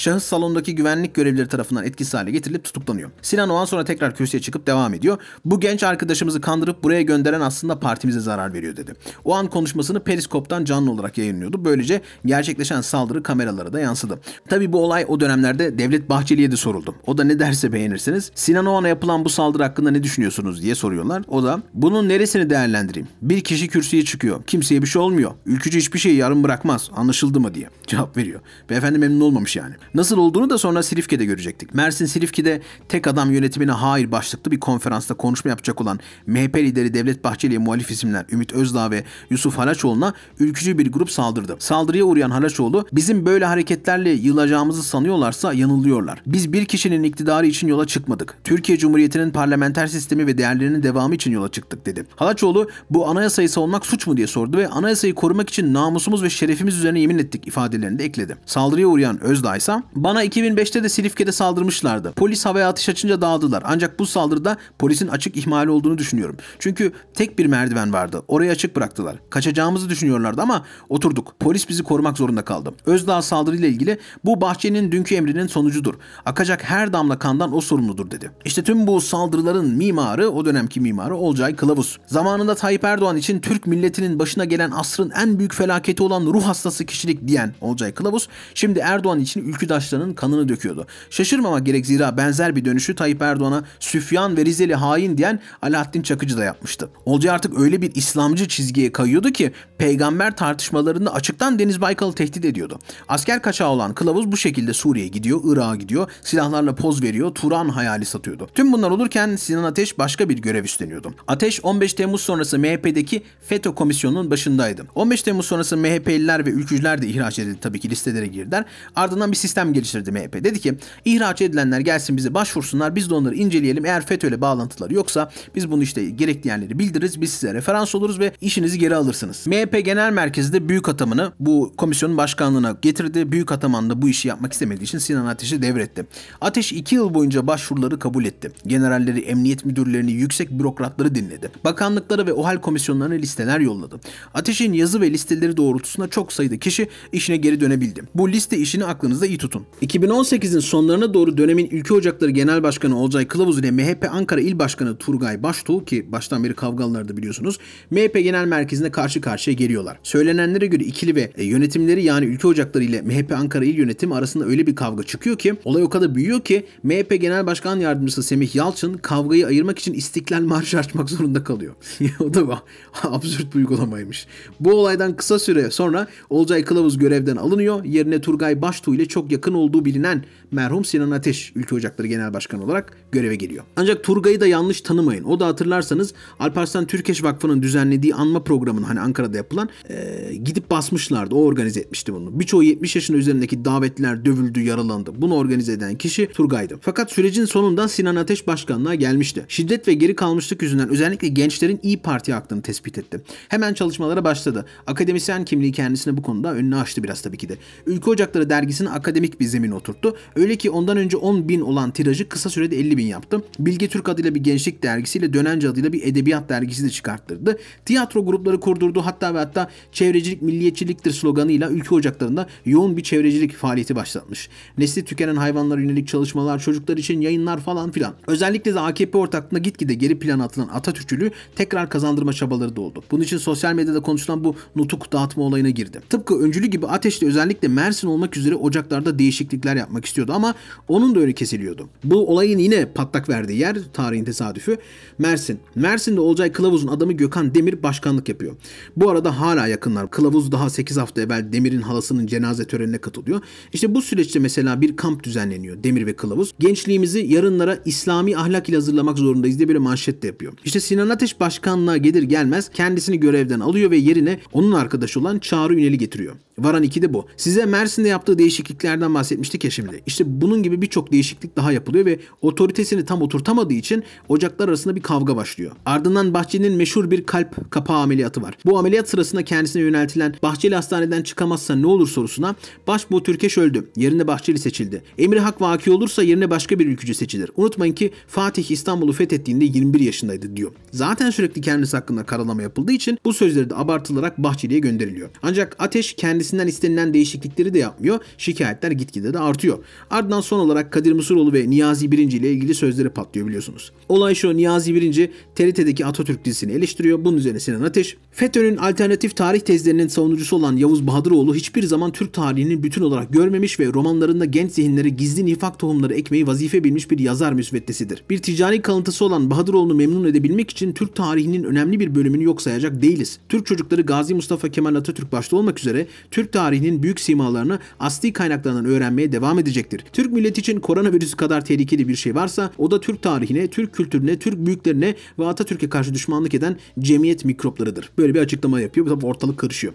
[SPEAKER 1] şahıs salondaki güvenlik görevlileri tarafından etkisiz hale getirilip tutuklanıyor. Sinan o an sonra tekrar kürsüye çıkıp devam ediyor. Bu genç arkadaşımızı kandırıp buraya gönderen aslında partimize zarar veriyor dedi. O an konuşmasını periskoptan canlı olarak yayınlıyordu. Böylece gerçekleşen saldırı kameralara da yansıdı. Tabi bu olay o dönemlerde Devlet Bahçeli'ye de soruldu. O da ne derse beğenirsiniz. Sinan Oğan'a yapılan bu saldırı hakkında ne düşünüyorsunuz diye soruyorlar. O da bunun neresini değerlendireyim? Bir kişi kürsüye çıkıyor. Kimseye bir şey olmuyor. Ülkücü hiçbir şeyi yarım bırakmaz. Anlaşıldı mı diye cevap veriyor. Beyefendi memnun olmamış yani. Nasıl olduğunu da sonra Silifke'de görecektik. Mersin Silifke'de tek adam yönetimine hayır başlıklı bir konferansta konuşma yapacak olan MHP lideri Devlet Bahçeli'ye muhalif isimler Ümit Özdağ ve Yusuf Halaçoğlu'na ülkücü bir grup saldırdı. Saldırıya uğrayan Halaçoğlu bizim böyle hareketlerle yılacağımızı sanıyorlarsa yanılıyorlar. Biz bir kişinin iktidarı için yola çıkmadık. Türkiye Cumhuriyeti'nin parlamenter sistemi ve değerlerinin devamı için yola çıktık dedi. Halaçoğlu bu anayasayı savunmak suç mu diye sordu ve anayasayı korumak için namusumuz ve şerefimiz üzerine yemin ettik ifadelerini de ekledi. Saldırıya uğrayan Özdağ ise bana 2005'te de Silifke'de saldırmışlardı. Polis havaya atış açınca dağıldılar. Ancak bu saldırıda polisin açık ihmali olduğunu düşünüyorum. Çünkü tek bir merdiven vardı. Orayı açık bıraktılar. Kaçacağımızı düşünüyorlardı ama oturduk. Polis bizi korumak zorunda kaldı. Özdağ saldırıyla ilgili bu bahçenin dünkü emrinin sonucudur. Akacak her damla kandan o sorumludur dedi. İşte tüm bu saldırıların mimarı o dönemki mimarı Olcay Kılavuz. Zamanında Tayyip Erdoğan için Türk milletinin başına gelen asrın en büyük felaketi olan ruh hastası kişilik diyen Olcay Kılavuz şimdi Erdoğan için ülkü Beşiktaşlı'nın kanını döküyordu. Şaşırmamak gerek zira benzer bir dönüşü Tayyip Erdoğan'a Süfyan ve Rizeli hain diyen Alaaddin Çakıcı da yapmıştı. Olcay artık öyle bir İslamcı çizgiye kayıyordu ki peygamber tartışmalarında açıktan Deniz Baykal'ı tehdit ediyordu. Asker kaçağı olan kılavuz bu şekilde Suriye'ye gidiyor, Irak'a gidiyor, silahlarla poz veriyor, Turan hayali satıyordu. Tüm bunlar olurken Sinan Ateş başka bir görev üstleniyordu. Ateş 15 Temmuz sonrası MHP'deki FETÖ komisyonunun başındaydı. 15 Temmuz sonrası MHP'liler ve ülkücüler de ihraç edildi tabii ki listelere girdiler. Ardından bir sistem geliştirdi MHP. Dedi ki ihraç edilenler gelsin bize başvursunlar biz de onları inceleyelim. Eğer FETÖ'yle bağlantıları yoksa biz bunu işte gerekli yerleri bildiririz. Biz size referans oluruz ve işinizi geri alırsınız. MHP Genel Merkezi de büyük atamını bu komisyonun başkanlığına getirdi. Büyük ataman da bu işi yapmak istemediği için Sinan Ateş'i devretti. Ateş 2 yıl boyunca başvuruları kabul etti. Generalleri, emniyet müdürlerini, yüksek bürokratları dinledi. Bakanlıklara ve OHAL komisyonlarına listeler yolladı. Ateş'in yazı ve listeleri doğrultusunda çok sayıda kişi işine geri dönebildi. Bu liste işini aklınızda iyi tutun. 2018'in sonlarına doğru dönemin Ülke Ocakları Genel Başkanı Olcay Kılavuz ile MHP Ankara İl Başkanı Turgay Baştuğ ki baştan beri kavgalılardı biliyorsunuz MHP Genel Merkezi'nde karşı karşıya geliyorlar. Söylenenlere göre ikili ve e, yönetimleri yani Ülke Ocakları ile MHP Ankara İl Yönetimi arasında öyle bir kavga çıkıyor ki olay o kadar büyüyor ki MHP Genel Başkan Yardımcısı Semih Yalçın kavgayı ayırmak için istiklal Marşı açmak zorunda kalıyor. <laughs> o da absürt bir uygulamaymış. Bu olaydan kısa süre sonra Olcay Kılavuz görevden alınıyor. Yerine Turgay Baştuğ ile çok yakın olduğu bilinen merhum Sinan Ateş Ülke Ocakları Genel Başkanı olarak göreve geliyor. Ancak Turgay'ı da yanlış tanımayın. O da hatırlarsanız Alparslan Türkeş Vakfı'nın düzenlediği anma programını hani Ankara'da yapılan e, gidip basmışlardı. O organize etmişti bunu. Birçoğu 70 yaşın üzerindeki davetliler dövüldü, yaralandı. Bunu organize eden kişi Turgay'dı. Fakat sürecin sonunda Sinan Ateş başkanlığa gelmişti. Şiddet ve geri kalmışlık yüzünden özellikle gençlerin İyi Parti aklını tespit etti. Hemen çalışmalara başladı. Akademisyen kimliği kendisine bu konuda önünü açtı biraz tabii ki de. Ülke Ocakları dergisinin akademi akademik bir zemin oturttu. Öyle ki ondan önce 10 bin olan tirajı kısa sürede 50 bin yaptı. Bilge Türk adıyla bir gençlik dergisiyle Dönence adıyla bir edebiyat dergisi de çıkarttırdı. Tiyatro grupları kurdurdu hatta ve hatta çevrecilik milliyetçiliktir sloganıyla ülke ocaklarında yoğun bir çevrecilik faaliyeti başlatmış. Nesli tükenen hayvanlara yönelik çalışmalar, çocuklar için yayınlar falan filan. Özellikle de AKP ortaklığında gitgide geri plana atılan Atatürkçülüğü tekrar kazandırma çabaları da oldu. Bunun için sosyal medyada konuşulan bu nutuk dağıtma olayına girdi. Tıpkı öncülü gibi ateşli özellikle Mersin olmak üzere ocaklarda da değişiklikler yapmak istiyordu ama onun da önü kesiliyordu. Bu olayın yine patlak verdiği yer tarihin tesadüfü Mersin. Mersin'de Olcay Kılavuz'un adamı Gökhan Demir başkanlık yapıyor. Bu arada hala yakınlar. Kılavuz daha 8 hafta evvel Demir'in halasının cenaze törenine katılıyor. İşte bu süreçte mesela bir kamp düzenleniyor Demir ve Kılavuz. Gençliğimizi yarınlara İslami ahlak ile hazırlamak zorundayız diye bir manşet de yapıyor. İşte Sinan Ateş başkanlığa gelir gelmez kendisini görevden alıyor ve yerine onun arkadaşı olan Çağrı Ünel'i getiriyor. Varan 2 de bu. Size Mersin'de yaptığı değişikliklerden bahsetmiştik ya şimdi. İşte bunun gibi birçok değişiklik daha yapılıyor ve otoritesini tam oturtamadığı için ocaklar arasında bir kavga başlıyor. Ardından Bahçeli'nin meşhur bir kalp kapağı ameliyatı var. Bu ameliyat sırasında kendisine yöneltilen Bahçeli hastaneden çıkamazsa ne olur sorusuna baş bu Türkeş öldü. Yerine Bahçeli seçildi. Emri Hak vaki olursa yerine başka bir ülkücü seçilir. Unutmayın ki Fatih İstanbul'u fethettiğinde 21 yaşındaydı diyor. Zaten sürekli kendisi hakkında karalama yapıldığı için bu sözleri de abartılarak Bahçeli'ye gönderiliyor. Ancak Ateş kendisi kendisinden istenilen değişiklikleri de yapmıyor. Şikayetler gitgide de artıyor. Ardından son olarak Kadir Mısıroğlu ve Niyazi Birinci ile ilgili sözleri patlıyor biliyorsunuz. Olay şu Niyazi Birinci TRT'deki Atatürk dizisini eleştiriyor. Bunun üzerine Sinan Ateş, FETÖ'nün alternatif tarih tezlerinin savunucusu olan Yavuz Bahadıroğlu hiçbir zaman Türk tarihini bütün olarak görmemiş ve romanlarında genç zihinlere gizli nifak tohumları ekmeği vazife bilmiş bir yazar müsveddesidir. Bir ticari kalıntısı olan Bahadıroğlu'nu memnun edebilmek için Türk tarihinin önemli bir bölümünü yok sayacak değiliz. Türk çocukları Gazi Mustafa Kemal Atatürk başta olmak üzere Türk Türk tarihinin büyük simalarını asli kaynaklarından öğrenmeye devam edecektir. Türk milleti için koronavirüsü kadar tehlikeli bir şey varsa o da Türk tarihine, Türk kültürüne, Türk büyüklerine ve Atatürk'e karşı düşmanlık eden cemiyet mikroplarıdır. Böyle bir açıklama yapıyor. tabi ortalık karışıyor.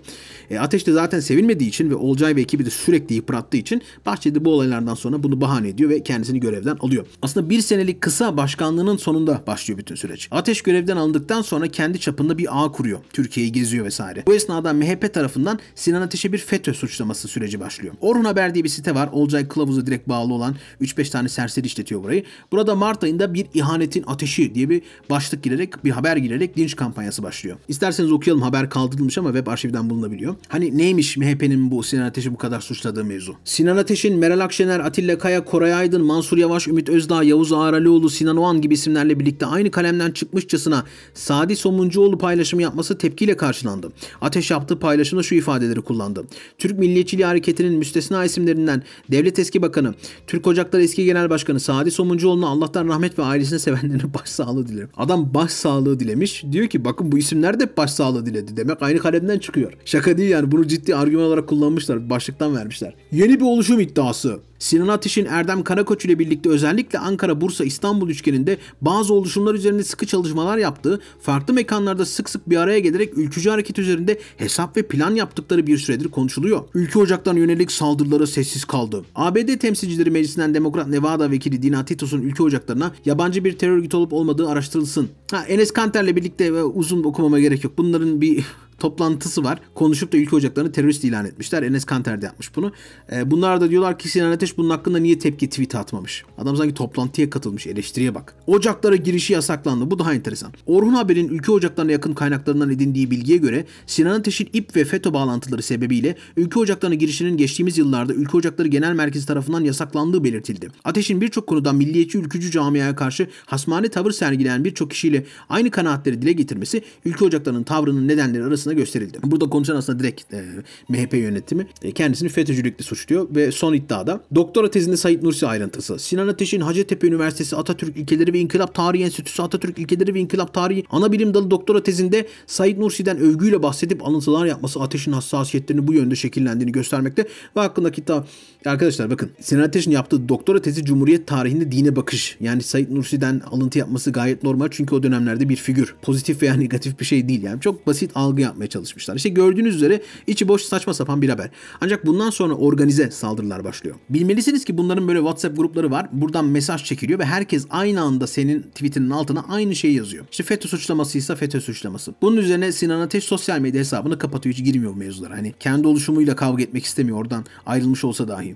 [SPEAKER 1] E, Ateş de zaten sevilmediği için ve Olcay ve ekibi de sürekli yıprattığı için Bahçeli bu olaylardan sonra bunu bahane ediyor ve kendisini görevden alıyor. Aslında bir senelik kısa başkanlığının sonunda başlıyor bütün süreç. Ateş görevden alındıktan sonra kendi çapında bir ağ kuruyor. Türkiye'yi geziyor vesaire. Bu esnada MHP tarafından Sinan Ateş işe bir FETÖ suçlaması süreci başlıyor. Orhun Haber diye bir site var. Olcay Kılavuz'a direkt bağlı olan 3-5 tane serseri işletiyor burayı. Burada Mart ayında bir ihanetin ateşi diye bir başlık girerek, bir haber girerek linç kampanyası başlıyor. İsterseniz okuyalım haber kaldırılmış ama web arşivden bulunabiliyor. Hani neymiş MHP'nin bu Sinan Ateş'i bu kadar suçladığı mevzu? Sinan Ateş'in Meral Akşener, Atilla Kaya, Koray Aydın, Mansur Yavaş, Ümit Özdağ, Yavuz Ağralioğlu, Sinan Oğan gibi isimlerle birlikte aynı kalemden çıkmışçasına Sadi Somuncuoğlu paylaşımı yapması tepkiyle karşılandı. Ateş yaptığı paylaşımda şu ifadeleri kullandı alındı. Türk Milliyetçiliği Hareketi'nin müstesna isimlerinden Devlet Eski Bakanı, Türk Ocakları Eski Genel Başkanı Sadi Somuncuoğlu'na Allah'tan rahmet ve ailesine sevenlerine <laughs> başsağlığı dilerim. Adam başsağlığı dilemiş. Diyor ki bakın bu isimler de başsağlığı diledi. Demek aynı kalemden çıkıyor. Şaka değil yani bunu ciddi argüman olarak kullanmışlar. Başlıktan vermişler. Yeni bir oluşum iddiası. Sinan Ateş'in Erdem Karakoç ile birlikte özellikle Ankara-Bursa-İstanbul üçgeninde bazı oluşumlar üzerinde sıkı çalışmalar yaptığı, farklı mekanlarda sık sık bir araya gelerek ülkücü hareket üzerinde hesap ve plan yaptıkları bir süredir konuşuluyor. Ülke ocaktan yönelik saldırılara sessiz kaldı. ABD Temsilcileri Meclisi'nden Demokrat Nevada Vekili Dina Titus'un ülke ocaklarına yabancı bir terör örgütü olup olmadığı araştırılsın. Ha, Enes Kanter'le birlikte uzun okumama gerek yok. Bunların bir <laughs> toplantısı var. Konuşup da ülke ocaklarını terörist ilan etmişler. Enes Kanter de yapmış bunu. E, bunlar da diyorlar ki Sinan Ateş bunun hakkında niye tepki tweet atmamış? Adam sanki toplantıya katılmış. Eleştiriye bak. Ocaklara girişi yasaklandı. Bu daha enteresan. Orhun Haber'in ülke ocaklarına yakın kaynaklarından edindiği bilgiye göre Sinan Ateş'in İP ve FETÖ bağlantıları sebebiyle ülke ocaklarına girişinin geçtiğimiz yıllarda ülke ocakları genel merkezi tarafından yasaklandığı belirtildi. Ateş'in birçok konuda milliyetçi ülkücü camiaya karşı hasmane tavır sergileyen birçok kişiyle aynı kanaatleri dile getirmesi ülke ocaklarının tavrının nedenleri arasında basına gösterildi. Burada konuşan aslında direkt e, MHP yönetimi e, kendisini FETÖ'cülükle suçluyor ve son iddiada doktora tezinde Said Nursi ayrıntısı. Sinan Ateş'in Hacettepe Üniversitesi Atatürk İlkeleri ve İnkılap Tarihi Enstitüsü Atatürk İlkeleri ve İnkılap Tarihi ana bilim dalı doktora tezinde Said Nursi'den övgüyle bahsedip alıntılar yapması Ateş'in hassasiyetlerini bu yönde şekillendiğini göstermekte ve hakkındaki iddia arkadaşlar bakın Sinan Ateş'in yaptığı doktora tezi Cumhuriyet tarihinde dine bakış. Yani Said Nursi'den alıntı yapması gayet normal çünkü o dönemlerde bir figür. Pozitif veya <laughs> negatif bir şey değil yani. Çok basit algı yapmaya çalışmışlar. İşte gördüğünüz üzere içi boş saçma sapan bir haber. Ancak bundan sonra organize saldırılar başlıyor. Bilmelisiniz ki bunların böyle WhatsApp grupları var. Buradan mesaj çekiliyor ve herkes aynı anda senin tweetinin altına aynı şeyi yazıyor. İşte FETÖ suçlamasıysa FETÖ suçlaması. Bunun üzerine Sinan Ateş sosyal medya hesabını kapatıyor. Hiç girmiyor bu mevzulara. Hani kendi oluşumuyla kavga etmek istemiyor oradan ayrılmış olsa dahi.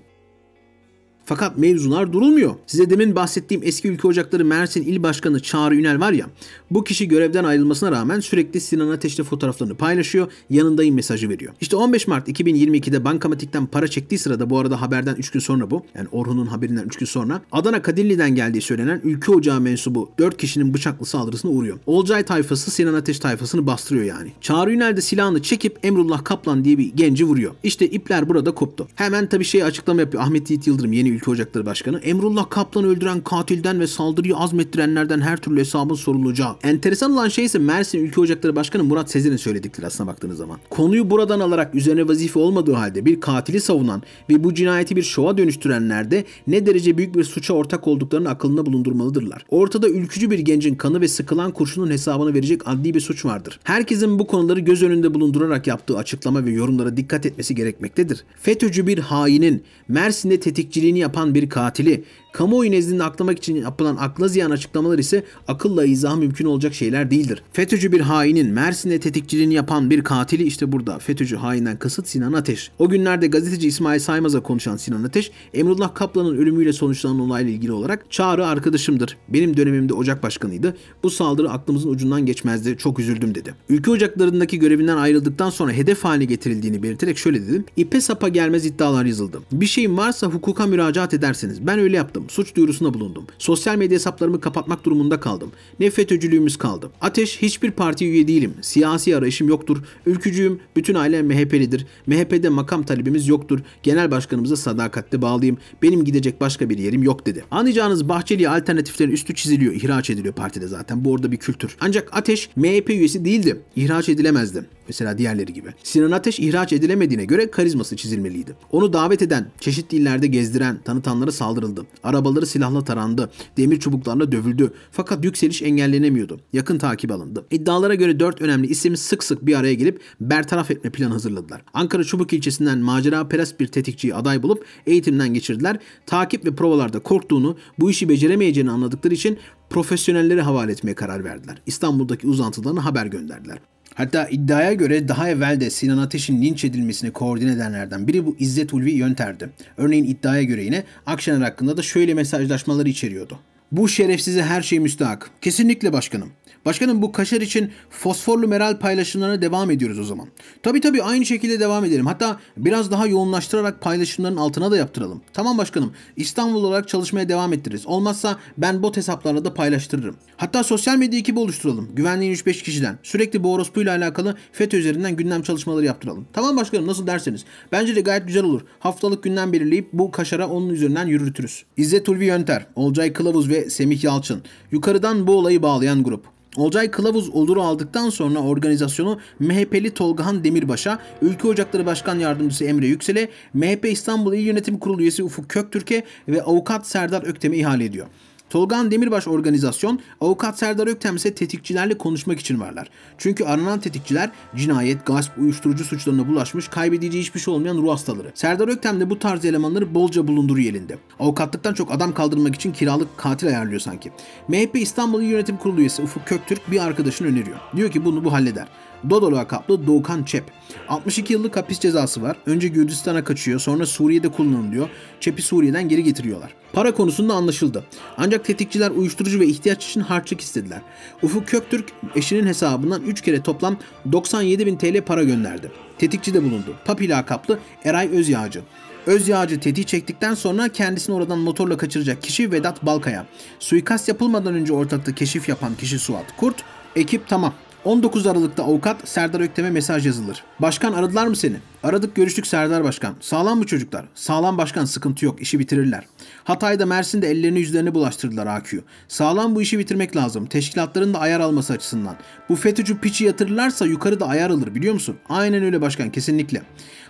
[SPEAKER 1] Fakat mevzular durulmuyor. Size demin bahsettiğim eski ülke ocakları Mersin İl Başkanı Çağrı Ünel var ya bu kişi görevden ayrılmasına rağmen sürekli Sinan Ateş'le fotoğraflarını paylaşıyor yanındayım mesajı veriyor. İşte 15 Mart 2022'de bankamatikten para çektiği sırada bu arada haberden 3 gün sonra bu yani Orhun'un haberinden 3 gün sonra Adana Kadilli'den geldiği söylenen ülke ocağı mensubu 4 kişinin bıçaklı saldırısına uğruyor. Olcay tayfası Sinan Ateş tayfasını bastırıyor yani. Çağrı Ünel de silahını çekip Emrullah Kaplan diye bir genci vuruyor. İşte ipler burada koptu. Hemen tabii şey açıklama yapıyor. Ahmet Yiğit Yıldırım yeni Ülke Ocakları Başkanı, Emrullah Kaplan'ı öldüren katilden ve saldırıyı azmettirenlerden her türlü hesabın sorulacağı. Enteresan olan şey ise Mersin Ülke Ocakları Başkanı Murat Sezer'in söyledikleri aslına baktığınız zaman. Konuyu buradan alarak üzerine vazife olmadığı halde bir katili savunan ve bu cinayeti bir şova dönüştürenlerde ne derece büyük bir suça ortak olduklarını akılına bulundurmalıdırlar. Ortada ülkücü bir gencin kanı ve sıkılan kurşunun hesabını verecek adli bir suç vardır. Herkesin bu konuları göz önünde bulundurarak yaptığı açıklama ve yorumlara dikkat etmesi gerekmektedir. FETÖ'cü bir hainin Mersin'de tetikçiliğini yap yapan bir katili Kamuoyu nezdinde aklamak için yapılan akla ziyan açıklamalar ise akılla izah mümkün olacak şeyler değildir. FETÖ'cü bir hainin Mersin'de tetikçiliğini yapan bir katili işte burada FETÖ'cü hainden kasıt Sinan Ateş. O günlerde gazeteci İsmail Saymaz'a konuşan Sinan Ateş, Emrullah Kaplan'ın ölümüyle sonuçlanan olayla ilgili olarak Çağrı arkadaşımdır. Benim dönemimde ocak başkanıydı. Bu saldırı aklımızın ucundan geçmezdi. Çok üzüldüm dedi. Ülke ocaklarındaki görevinden ayrıldıktan sonra hedef haline getirildiğini belirterek şöyle dedim. İpe sapa gelmez iddialar yazıldı. Bir şeyim varsa hukuka müracaat edersiniz. Ben öyle yaptım kaldım. Suç duyurusuna bulundum. Sosyal medya hesaplarımı kapatmak durumunda kaldım. Ne FETÖ'cülüğümüz kaldı. Ateş hiçbir parti üye değilim. Siyasi arayışım yoktur. Ülkücüyüm. Bütün ailem MHP'lidir. MHP'de makam talebimiz yoktur. Genel başkanımıza sadakatle bağlıyım. Benim gidecek başka bir yerim yok dedi. Anlayacağınız Bahçeli'ye alternatiflerin üstü çiziliyor. ihraç ediliyor partide zaten. Bu orada bir kültür. Ancak Ateş MHP üyesi değildi. İhraç edilemezdi. Mesela diğerleri gibi. Sinan Ateş ihraç edilemediğine göre karizması çizilmeliydi. Onu davet eden, çeşitli illerde gezdiren, tanıtanlara saldırıldı. Arabaları silahla tarandı. Demir çubuklarla dövüldü. Fakat yükseliş engellenemiyordu. Yakın takip alındı. İddialara göre dört önemli isim sık sık bir araya gelip bertaraf etme planı hazırladılar. Ankara Çubuk ilçesinden macera perest bir tetikçiyi aday bulup eğitimden geçirdiler. Takip ve provalarda korktuğunu, bu işi beceremeyeceğini anladıkları için profesyonelleri havale etmeye karar verdiler. İstanbul'daki uzantılarına haber gönderdiler. Hatta iddiaya göre daha evvel de Sinan Ateş'in linç edilmesini koordine edenlerden biri bu İzzet Ulvi Yönter'di. Örneğin iddiaya göre yine Akşener hakkında da şöyle mesajlaşmaları içeriyordu. Bu şerefsize her şey müstahak. Kesinlikle başkanım. Başkanım bu kaşar için fosforlu meral paylaşımlarına devam ediyoruz o zaman. Tabi tabi aynı şekilde devam edelim. Hatta biraz daha yoğunlaştırarak paylaşımların altına da yaptıralım. Tamam başkanım İstanbul olarak çalışmaya devam ettiririz. Olmazsa ben bot hesaplarla da paylaştırırım. Hatta sosyal medya ekibi oluşturalım. Güvenliğin 3-5 kişiden. Sürekli bu orospuyla alakalı FETÖ üzerinden gündem çalışmaları yaptıralım. Tamam başkanım nasıl derseniz. Bence de gayet güzel olur. Haftalık gündem belirleyip bu kaşara onun üzerinden yürütürüz. İzzet Ulvi Yönter, Olcay Kılavuz ve Semih Yalçın. Yukarıdan bu olayı bağlayan grup. Olcay Kılavuz oluru aldıktan sonra organizasyonu MHP'li Tolgahan Demirbaş'a, Ülke Ocakları Başkan Yardımcısı Emre Yüksel'e, MHP İstanbul İl Yönetim Kurulu üyesi Ufuk Köktürk'e ve avukat Serdar Öktem'e ihale ediyor. Tolgan Demirbaş organizasyon, avukat Serdar Öktem ise tetikçilerle konuşmak için varlar. Çünkü aranan tetikçiler cinayet, gasp, uyuşturucu suçlarına bulaşmış, kaybedici hiçbir şey olmayan ruh hastaları. Serdar Öktem de bu tarz elemanları bolca bulunduruyor elinde. Avukatlıktan çok adam kaldırmak için kiralık katil ayarlıyor sanki. MHP İstanbul Yönetim Kurulu üyesi Ufuk Köktürk bir arkadaşını öneriyor. Diyor ki bunu bu halleder. Dodol lakaplı Doğukan Çep. 62 yıllık hapis cezası var. Önce Gürcistan'a kaçıyor sonra Suriye'de kullanılıyor. Çep'i Suriye'den geri getiriyorlar. Para konusunda anlaşıldı. Ancak tetikçiler uyuşturucu ve ihtiyaç için harçlık istediler. Ufuk Köktürk eşinin hesabından 3 kere toplam 97 bin TL para gönderdi. Tetikçi de bulundu. Papi lakaplı Eray Özyağcı. Özyağcı tetiği çektikten sonra kendisini oradan motorla kaçıracak kişi Vedat Balkaya. Suikast yapılmadan önce ortakta keşif yapan kişi Suat Kurt. Ekip tamam 19 Aralık'ta avukat Serdar Öktem'e mesaj yazılır. Başkan aradılar mı seni? Aradık görüştük Serdar Başkan. Sağlam mı çocuklar? Sağlam başkan sıkıntı yok işi bitirirler. Hatay'da Mersin'de ellerini yüzlerine bulaştırdılar AQ. Sağlam bu işi bitirmek lazım. Teşkilatların da ayar alması açısından. Bu FETÖ'cü piçi yatırırlarsa yukarıda ayar alır biliyor musun? Aynen öyle başkan kesinlikle.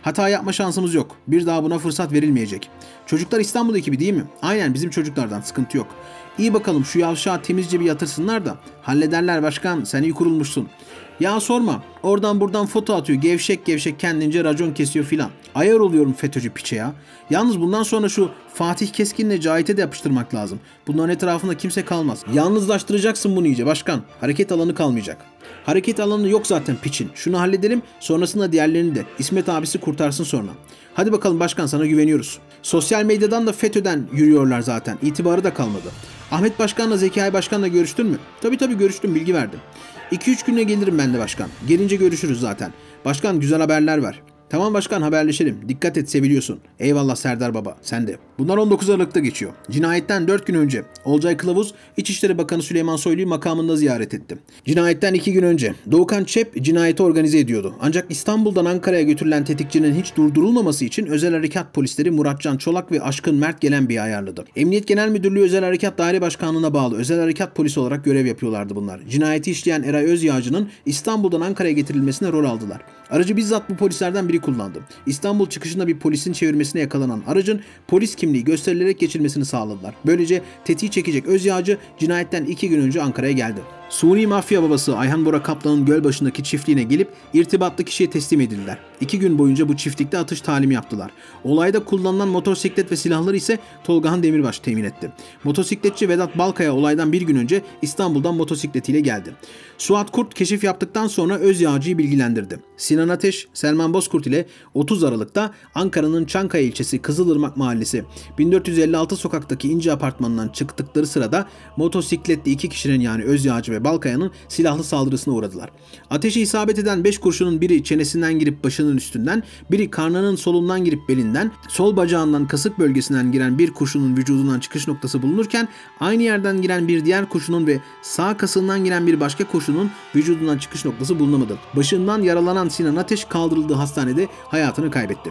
[SPEAKER 1] Hata yapma şansımız yok. Bir daha buna fırsat verilmeyecek. Çocuklar İstanbul ekibi değil mi? Aynen bizim çocuklardan sıkıntı yok. İyi bakalım şu yavşağı temizce bir yatırsınlar da hallederler başkan sen iyi kurulmuşsun. Ya sorma oradan buradan foto atıyor gevşek gevşek kendince racon kesiyor filan. Ayar oluyorum FETÖ'cü piçe ya. Yalnız bundan sonra şu Fatih Keskin'le Cahit'e de yapıştırmak lazım. Bunların etrafında kimse kalmaz. Yalnızlaştıracaksın bunu iyice başkan. Hareket alanı kalmayacak. Hareket alanı yok zaten piçin. Şunu halledelim sonrasında diğerlerini de. İsmet abisi kurtarsın sonra. Hadi bakalım başkan sana güveniyoruz. Sosyal medyadan da FETÖ'den yürüyorlar zaten. İtibarı da kalmadı. Ahmet Başkan'la Zekai Başkan'la görüştün mü? Tabii tabii görüştüm bilgi verdim. 2-3 güne gelirim ben de başkan. Gelince görüşürüz zaten. Başkan güzel haberler var. Tamam başkan haberleşelim. Dikkat et seviliyorsun. Eyvallah Serdar Baba. Sen de. Bunlar 19 Aralık'ta geçiyor. Cinayetten 4 gün önce Olcay Kılavuz İçişleri Bakanı Süleyman Soylu'yu makamında ziyaret etti. Cinayetten 2 gün önce Doğukan Çep cinayeti organize ediyordu. Ancak İstanbul'dan Ankara'ya götürülen tetikçinin hiç durdurulmaması için özel harekat polisleri Muratcan Çolak ve Aşkın Mert gelen bir ayarladı. Emniyet Genel Müdürlüğü Özel Harekat Daire Başkanlığı'na bağlı özel harekat polisi olarak görev yapıyorlardı bunlar. Cinayeti işleyen Eray Özyağcı'nın İstanbul'dan Ankara'ya getirilmesine rol aldılar. Aracı bizzat bu polislerden biri kimliği kullandı. İstanbul çıkışında bir polisin çevirmesine yakalanan aracın polis kimliği gösterilerek geçirmesini sağladılar. Böylece tetiği çekecek Özyağcı cinayetten iki gün önce Ankara'ya geldi. Suni mafya babası Ayhan Bora Kaplan'ın Gölbaşı'ndaki çiftliğine gelip irtibatlı kişiye teslim edildiler. İki gün boyunca bu çiftlikte atış talimi yaptılar. Olayda kullanılan motosiklet ve silahları ise Tolgahan Demirbaş temin etti. Motosikletçi Vedat Balkaya olaydan bir gün önce İstanbul'dan motosikletiyle geldi. Suat Kurt keşif yaptıktan sonra Öz Yağcı'yı bilgilendirdi. Sinan Ateş, Selman Bozkurt ile 30 Aralık'ta Ankara'nın Çankaya ilçesi Kızılırmak Mahallesi 1456 sokaktaki ince apartmanından çıktıkları sırada motosikletli iki kişinin yani Öz Yağcı ve Balkaya'nın silahlı saldırısına uğradılar. Ateşi isabet eden 5 kurşunun biri çenesinden girip başını karnının üstünden, biri karnının solundan girip belinden, sol bacağından kasık bölgesinden giren bir kuşunun vücudundan çıkış noktası bulunurken aynı yerden giren bir diğer kuşunun ve sağ kasından giren bir başka kuşunun vücudundan çıkış noktası bulunamadı. Başından yaralanan Sinan Ateş kaldırıldığı hastanede hayatını kaybetti.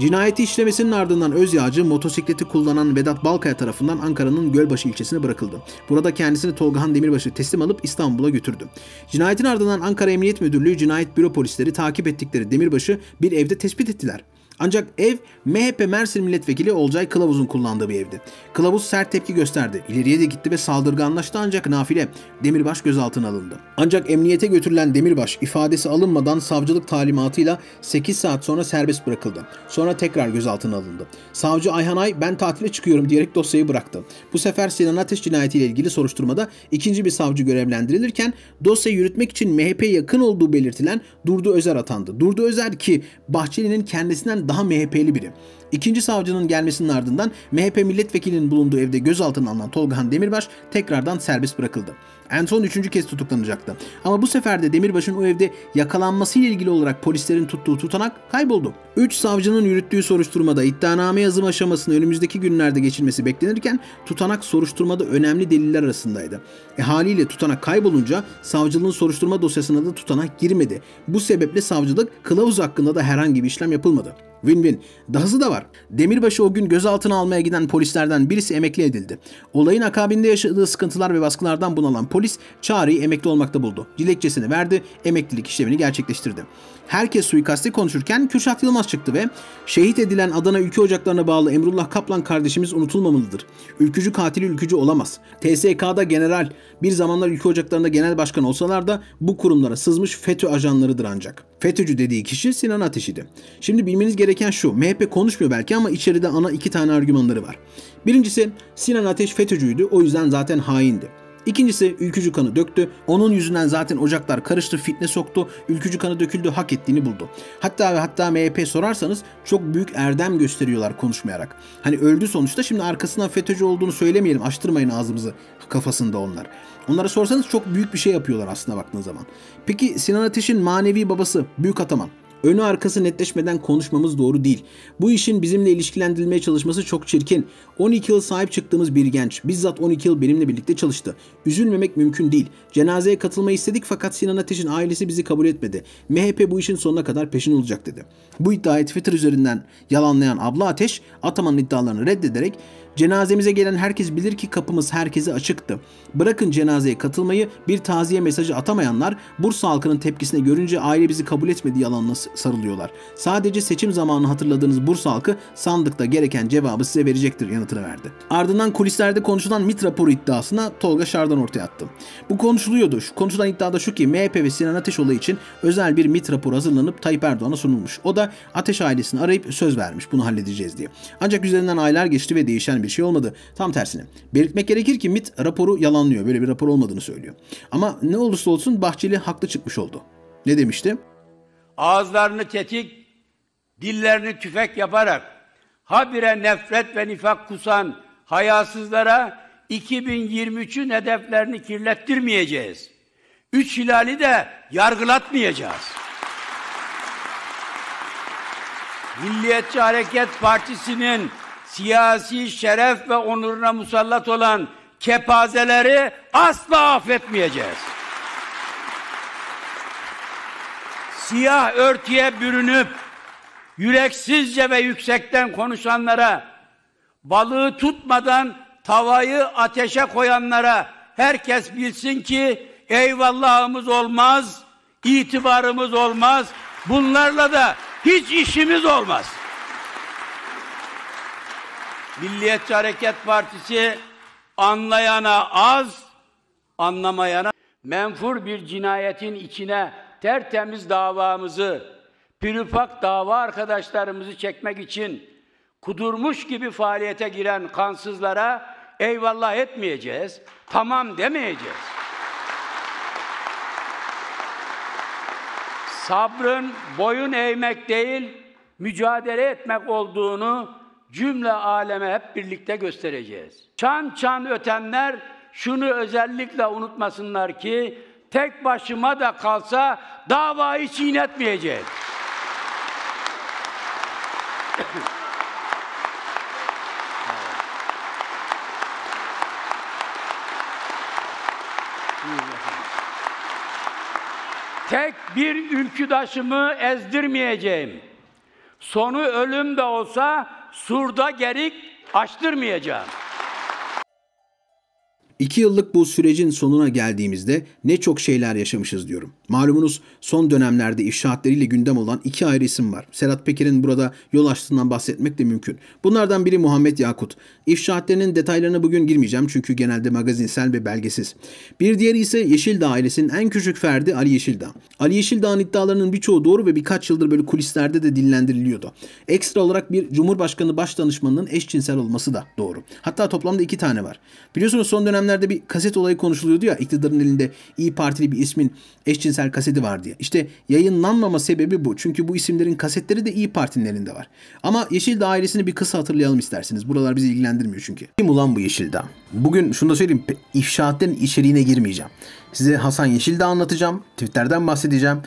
[SPEAKER 1] Cinayeti işlemesinin ardından Özyağcı motosikleti kullanan Vedat Balkaya tarafından Ankara'nın Gölbaşı ilçesine bırakıldı. Burada kendisini Tolgahan Demirbaşı teslim alıp İstanbul'a götürdü. Cinayetin ardından Ankara Emniyet Müdürlüğü Cinayet Büro polisleri takip ettikleri Demirbaşı bir evde tespit ettiler. Ancak ev MHP Mersin Milletvekili Olcay Kılavuz'un kullandığı bir evdi. Kılavuz sert tepki gösterdi. İleriye de gitti ve saldırganlaştı ancak nafile Demirbaş gözaltına alındı. Ancak emniyete götürülen Demirbaş ifadesi alınmadan savcılık talimatıyla 8 saat sonra serbest bırakıldı. Sonra tekrar gözaltına alındı. Savcı Ayhanay ben tatile çıkıyorum diyerek dosyayı bıraktı. Bu sefer Sinan Ateş cinayetiyle ilgili soruşturmada ikinci bir savcı görevlendirilirken dosya yürütmek için MHP yakın olduğu belirtilen Durdu Özer atandı. Durdu Özer ki Bahçeli'nin kendisinden daha MHP'li biri. İkinci savcının gelmesinin ardından MHP milletvekilinin bulunduğu evde gözaltına alınan Tolga Han Demirbaş tekrardan serbest bırakıldı. En son üçüncü kez tutuklanacaktı. Ama bu sefer de Demirbaş'ın o evde yakalanmasıyla ilgili olarak polislerin tuttuğu tutanak kayboldu. Üç savcının yürüttüğü soruşturmada iddianame yazım aşamasını önümüzdeki günlerde geçirmesi beklenirken tutanak soruşturmada önemli deliller arasındaydı. E haliyle tutanak kaybolunca savcılığın soruşturma dosyasına da tutanak girmedi. Bu sebeple savcılık kılavuz hakkında da herhangi bir işlem yapılmadı. Win-win. Dahası da var. Demirbaşı o gün gözaltına almaya giden polislerden birisi emekli edildi. Olayın akabinde yaşadığı sıkıntılar ve baskılardan bunalan polis polis Çağrı'yı emekli olmakta buldu. Dilekçesini verdi, emeklilik işlemini gerçekleştirdi. Herkes suikasti konuşurken Kürşat Yılmaz çıktı ve şehit edilen Adana Ülke Ocakları'na bağlı Emrullah Kaplan kardeşimiz unutulmamalıdır. Ülkücü katili ülkücü olamaz. TSK'da general, bir zamanlar Ülke Ocakları'nda genel başkan olsalar da bu kurumlara sızmış FETÖ ajanlarıdır ancak. FETÖ'cü dediği kişi Sinan Ateş idi. Şimdi bilmeniz gereken şu, MHP konuşmuyor belki ama içeride ana iki tane argümanları var. Birincisi Sinan Ateş FETÖ'cüydü o yüzden zaten haindi. İkincisi ülkücü kanı döktü. Onun yüzünden zaten ocaklar karıştı, fitne soktu. Ülkücü kanı döküldü, hak ettiğini buldu. Hatta ve hatta MHP sorarsanız çok büyük erdem gösteriyorlar konuşmayarak. Hani öldü sonuçta şimdi arkasından FETÖ'cü olduğunu söylemeyelim, açtırmayın ağzımızı kafasında onlar. Onlara sorsanız çok büyük bir şey yapıyorlar aslında baktığın zaman. Peki Sinan Ateş'in manevi babası Büyük Ataman Önü arkası netleşmeden konuşmamız doğru değil. Bu işin bizimle ilişkilendirilmeye çalışması çok çirkin. 12 yıl sahip çıktığımız bir genç. Bizzat 12 yıl benimle birlikte çalıştı. Üzülmemek mümkün değil. Cenazeye katılmayı istedik fakat Sinan Ateş'in ailesi bizi kabul etmedi. MHP bu işin sonuna kadar peşin olacak dedi. Bu iddiayı Twitter üzerinden yalanlayan abla Ateş, Ataman'ın iddialarını reddederek Cenazemize gelen herkes bilir ki kapımız herkese açıktı. Bırakın cenazeye katılmayı bir taziye mesajı atamayanlar Bursa halkının tepkisine görünce aile bizi kabul etmedi yalanına sarılıyorlar. Sadece seçim zamanı hatırladığınız Bursa halkı sandıkta gereken cevabı size verecektir yanıtını verdi. Ardından kulislerde konuşulan MIT raporu iddiasına Tolga Şardan ortaya attı. Bu konuşuluyordu. Şu konuşulan iddia da şu ki MHP ve Sinan Ateş olayı için özel bir MIT raporu hazırlanıp Tayyip Erdoğan'a sunulmuş. O da Ateş ailesini arayıp söz vermiş bunu halledeceğiz diye. Ancak üzerinden aylar geçti ve değişen bir şey olmadı. Tam tersine. Belirtmek gerekir ki MIT raporu yalanlıyor. Böyle bir rapor olmadığını söylüyor. Ama ne olursa olsun Bahçeli haklı çıkmış oldu. Ne demişti?
[SPEAKER 4] Ağızlarını tetik, dillerini tüfek yaparak habire nefret ve nifak kusan hayasızlara 2023'ün hedeflerini kirlettirmeyeceğiz. Üç hilali de yargılatmayacağız. Milliyetçi Hareket Partisi'nin siyasi şeref ve onuruna musallat olan kepazeleri asla affetmeyeceğiz. Siyah örtüye bürünüp yüreksizce ve yüksekten konuşanlara, balığı tutmadan tavayı ateşe koyanlara herkes bilsin ki eyvallahımız olmaz, itibarımız olmaz, bunlarla da hiç işimiz olmaz. Milliyetçi Hareket Partisi anlayana az, anlamayana menfur bir cinayetin içine tertemiz davamızı, pürüpak dava arkadaşlarımızı çekmek için kudurmuş gibi faaliyete giren kansızlara eyvallah etmeyeceğiz, tamam demeyeceğiz. Sabrın boyun eğmek değil, mücadele etmek olduğunu cümle aleme hep birlikte göstereceğiz. Çan çan ötenler şunu özellikle unutmasınlar ki tek başıma da kalsa davayı çiğnetmeyeceğiz. Tek bir ülküdaşımı ezdirmeyeceğim. Sonu ölüm de olsa surda gerik açtırmayacağım.
[SPEAKER 1] İki yıllık bu sürecin sonuna geldiğimizde ne çok şeyler yaşamışız diyorum. Malumunuz son dönemlerde ifşaatleriyle gündem olan iki ayrı isim var. Serhat Peker'in burada yol açtığından bahsetmek de mümkün. Bunlardan biri Muhammed Yakut. İfşaatlerinin detaylarına bugün girmeyeceğim çünkü genelde magazinsel ve belgesiz. Bir diğeri ise Yeşildağ ailesinin en küçük ferdi Ali Yeşildağ. Ali Yeşildağ'ın iddialarının birçoğu doğru ve birkaç yıldır böyle kulislerde de dinlendiriliyordu. Ekstra olarak bir Cumhurbaşkanı Başdanışmanının eşcinsel olması da doğru. Hatta toplamda iki tane var. Biliyorsunuz son dönemlerde Geçenlerde bir kaset olayı konuşuluyordu ya iktidarın elinde İyi Partili bir ismin eşcinsel kaseti var diye. İşte yayınlanmama sebebi bu. Çünkü bu isimlerin kasetleri de İyi Parti'nin elinde var. Ama yeşil'da ailesini bir kısa hatırlayalım isterseniz. Buralar bizi ilgilendirmiyor çünkü. Kim ulan bu yeşilda. Bugün şunu da söyleyeyim. İfşaatlerin içeriğine girmeyeceğim. Size Hasan yeşilda anlatacağım. Twitter'den bahsedeceğim.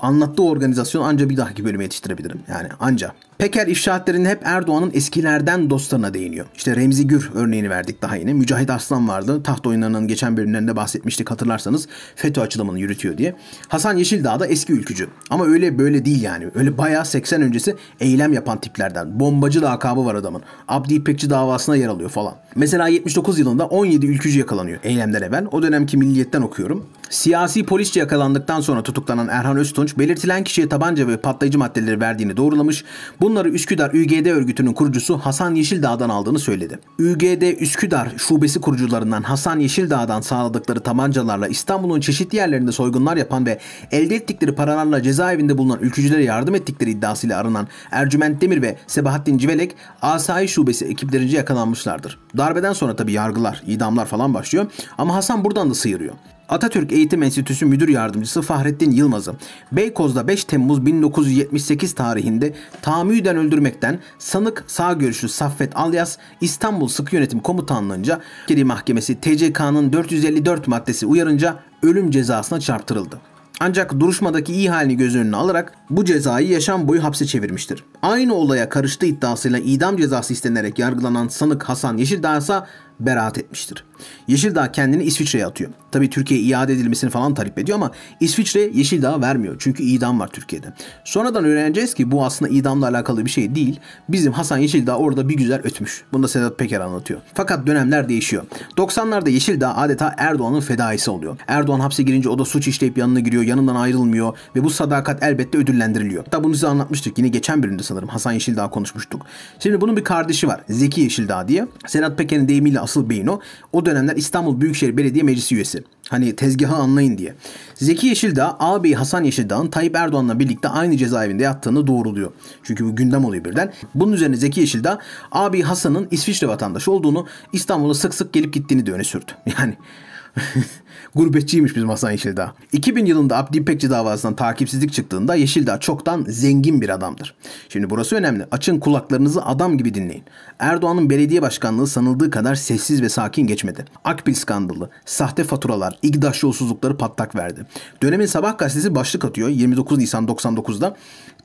[SPEAKER 1] Anlattığı organizasyon anca bir dahaki bölüme yetiştirebilirim. Yani anca. Peker ifşaatlerinde hep Erdoğan'ın eskilerden dostlarına değiniyor. İşte Remzi Gür örneğini verdik daha yine. Mücahit Aslan vardı. Taht oyunlarının geçen bölümlerinde bahsetmiştik hatırlarsanız. FETÖ açılımını yürütüyor diye. Hasan Yeşildağ da eski ülkücü. Ama öyle böyle değil yani. Öyle bayağı 80 öncesi eylem yapan tiplerden. Bombacı lakabı var adamın. Abdi İpekçi davasına yer alıyor falan. Mesela 79 yılında 17 ülkücü yakalanıyor eylemden evvel. O dönemki milliyetten okuyorum. Siyasi polisçe yakalandıktan sonra tutuklanan Erhan Öztunç belirtilen kişiye tabanca ve patlayıcı maddeleri verdiğini doğrulamış. Bu Bunları Üsküdar ÜGD örgütünün kurucusu Hasan Yeşildağ'dan aldığını söyledi. ÜGD Üsküdar şubesi kurucularından Hasan Yeşildağ'dan sağladıkları tabancalarla İstanbul'un çeşitli yerlerinde soygunlar yapan ve elde ettikleri paralarla cezaevinde bulunan ülkücülere yardım ettikleri iddiasıyla aranan Ercüment Demir ve Sebahattin Civelek Asayi Şubesi ekiplerince yakalanmışlardır. Darbeden sonra tabi yargılar, idamlar falan başlıyor ama Hasan buradan da sıyırıyor. Atatürk Eğitim Enstitüsü Müdür Yardımcısı Fahrettin Yılmaz'ı Beykoz'da 5 Temmuz 1978 tarihinde tahammüden öldürmekten sanık sağ görüşlü Saffet Alyas İstanbul Sıkı Yönetim Komutanlığı'nca Kedi Mahkemesi TCK'nın 454 maddesi uyarınca ölüm cezasına çarptırıldı. Ancak duruşmadaki iyi halini göz önüne alarak bu cezayı yaşam boyu hapse çevirmiştir. Aynı olaya karıştı iddiasıyla idam cezası istenerek yargılanan sanık Hasan Yeşildağ ise beraat etmiştir. Yeşildağ kendini İsviçre'ye atıyor. Tabii Türkiye iade edilmesini falan talep ediyor ama İsviçre Yeşildağ'a vermiyor. Çünkü idam var Türkiye'de. Sonradan öğreneceğiz ki bu aslında idamla alakalı bir şey değil. Bizim Hasan Yeşildağ orada bir güzel ötmüş. Bunu da Sedat Peker anlatıyor. Fakat dönemler değişiyor. 90'larda Yeşildağ adeta Erdoğan'ın fedaisi oluyor. Erdoğan hapse girince o da suç işleyip yanına giriyor. Yanından ayrılmıyor ve bu sadakat elbette ödüllendiriliyor. Hatta bunu size anlatmıştık. Yine geçen bölümde sanırım Hasan Yeşildağ konuşmuştuk. Şimdi bunun bir kardeşi var. Zeki Yeşildağ diye. Sedat Peker'in deyimiyle asıl beyin o. O dönemler İstanbul Büyükşehir Belediye Meclisi üyesi. Hani tezgahı anlayın diye. Zeki Yeşildağ ağabeyi Hasan Yeşildağ'ın Tayyip Erdoğan'la birlikte aynı cezaevinde yattığını doğruluyor. Çünkü bu gündem oluyor birden. Bunun üzerine Zeki Yeşildağ ağabeyi Hasan'ın İsviçre vatandaşı olduğunu İstanbul'a sık sık gelip gittiğini de öne sürdü. <laughs> Yani Gurbetçiymiş bizim Hasan Yeşildağ. 2000 yılında Abdi İpekçi davasından takipsizlik çıktığında Yeşildağ çoktan zengin bir adamdır. Şimdi burası önemli. Açın kulaklarınızı adam gibi dinleyin. Erdoğan'ın belediye başkanlığı sanıldığı kadar sessiz ve sakin geçmedi. Akbil skandalı, sahte faturalar, İGDAŞ yolsuzlukları patlak verdi. Dönemin Sabah gazetesi başlık atıyor 29 Nisan 99'da.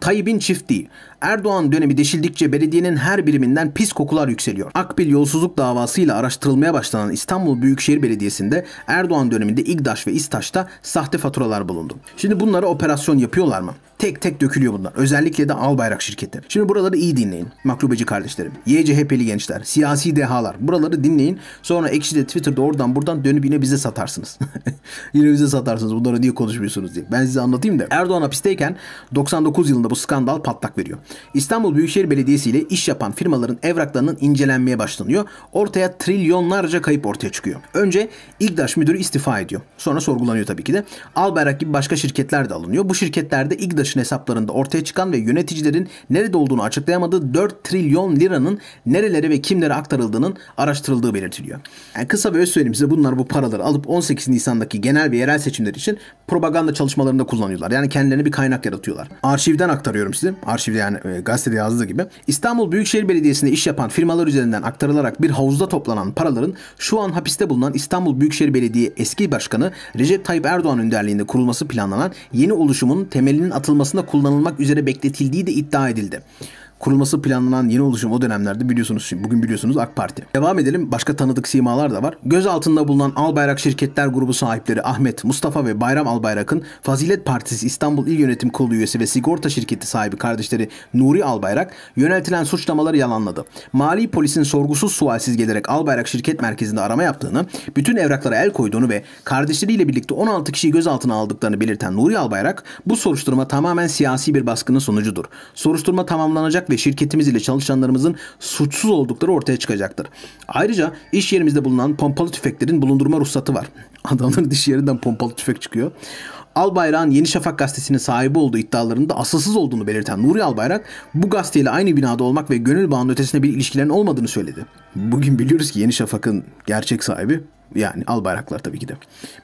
[SPEAKER 1] Tayyip'in çiftliği. Erdoğan dönemi deşildikçe belediyenin her biriminden pis kokular yükseliyor. Akbil yolsuzluk davasıyla araştırılmaya başlanan İstanbul Büyükşehir Belediyesi'nde Erdoğan dönemi döneminde İGDAŞ ve İSTAŞ'ta sahte faturalar bulundu. Şimdi bunlara operasyon yapıyorlar mı? Tek tek dökülüyor bunlar. Özellikle de Albayrak şirketleri. Şimdi buraları iyi dinleyin maklubeci kardeşlerim. YCHP'li gençler, siyasi dehalar. Buraları dinleyin. Sonra Ekşi'de, Twitter'da oradan buradan dönüp yine bize satarsınız. <laughs> yine bize satarsınız. Bunları niye konuşmuyorsunuz diye. Ben size anlatayım da. Erdoğan hapisteyken 99 yılında bu skandal patlak veriyor. İstanbul Büyükşehir Belediyesi ile iş yapan firmaların evraklarının incelenmeye başlanıyor. Ortaya trilyonlarca kayıp ortaya çıkıyor. Önce İGDAŞ müdürü istifa ediyor. Sonra sorgulanıyor tabii ki de. Albayrak gibi başka şirketler de alınıyor. Bu şirketlerde İGDAŞ Demirtaş'ın hesaplarında ortaya çıkan ve yöneticilerin nerede olduğunu açıklayamadığı 4 trilyon liranın nerelere ve kimlere aktarıldığının araştırıldığı belirtiliyor. Yani kısa ve öz söyleyeyim size bunlar bu paraları alıp 18 Nisan'daki genel ve yerel seçimler için propaganda çalışmalarında kullanıyorlar. Yani kendilerine bir kaynak yaratıyorlar. Arşivden aktarıyorum size. Arşivde yani e, gazetede yazdığı gibi. İstanbul Büyükşehir Belediyesi'nde iş yapan firmalar üzerinden aktarılarak bir havuzda toplanan paraların şu an hapiste bulunan İstanbul Büyükşehir Belediye eski başkanı Recep Tayyip Erdoğan önderliğinde kurulması planlanan yeni oluşumun temelinin atılması oluşturulmasında kullanılmak üzere bekletildiği de iddia edildi kurulması planlanan yeni oluşum o dönemlerde biliyorsunuz şimdi bugün biliyorsunuz AK Parti. Devam edelim başka tanıdık simalar da var. Göz altında bulunan Albayrak Şirketler Grubu sahipleri Ahmet, Mustafa ve Bayram Albayrak'ın Fazilet Partisi İstanbul İl Yönetim Kurulu üyesi ve sigorta şirketi sahibi kardeşleri Nuri Albayrak yöneltilen suçlamaları yalanladı. Mali polisin sorgusuz sualsiz gelerek Albayrak Şirket Merkezi'nde arama yaptığını, bütün evraklara el koyduğunu ve kardeşleriyle birlikte 16 kişiyi gözaltına aldıklarını belirten Nuri Albayrak bu soruşturma tamamen siyasi bir baskının sonucudur. Soruşturma tamamlanacak ve şirketimiz ile çalışanlarımızın suçsuz oldukları ortaya çıkacaktır. Ayrıca iş yerimizde bulunan pompalı tüfeklerin bulundurma ruhsatı var. <laughs> Adamların iş yerinden pompalı tüfek çıkıyor. Albayrak'ın Yeni Şafak gazetesinin sahibi olduğu iddialarında asılsız olduğunu belirten Nuri Albayrak bu gazeteyle aynı binada olmak ve gönül bağının ötesinde bir ilişkilerin olmadığını söyledi. Bugün biliyoruz ki Yeni Şafak'ın gerçek sahibi yani Albayraklar tabii ki de.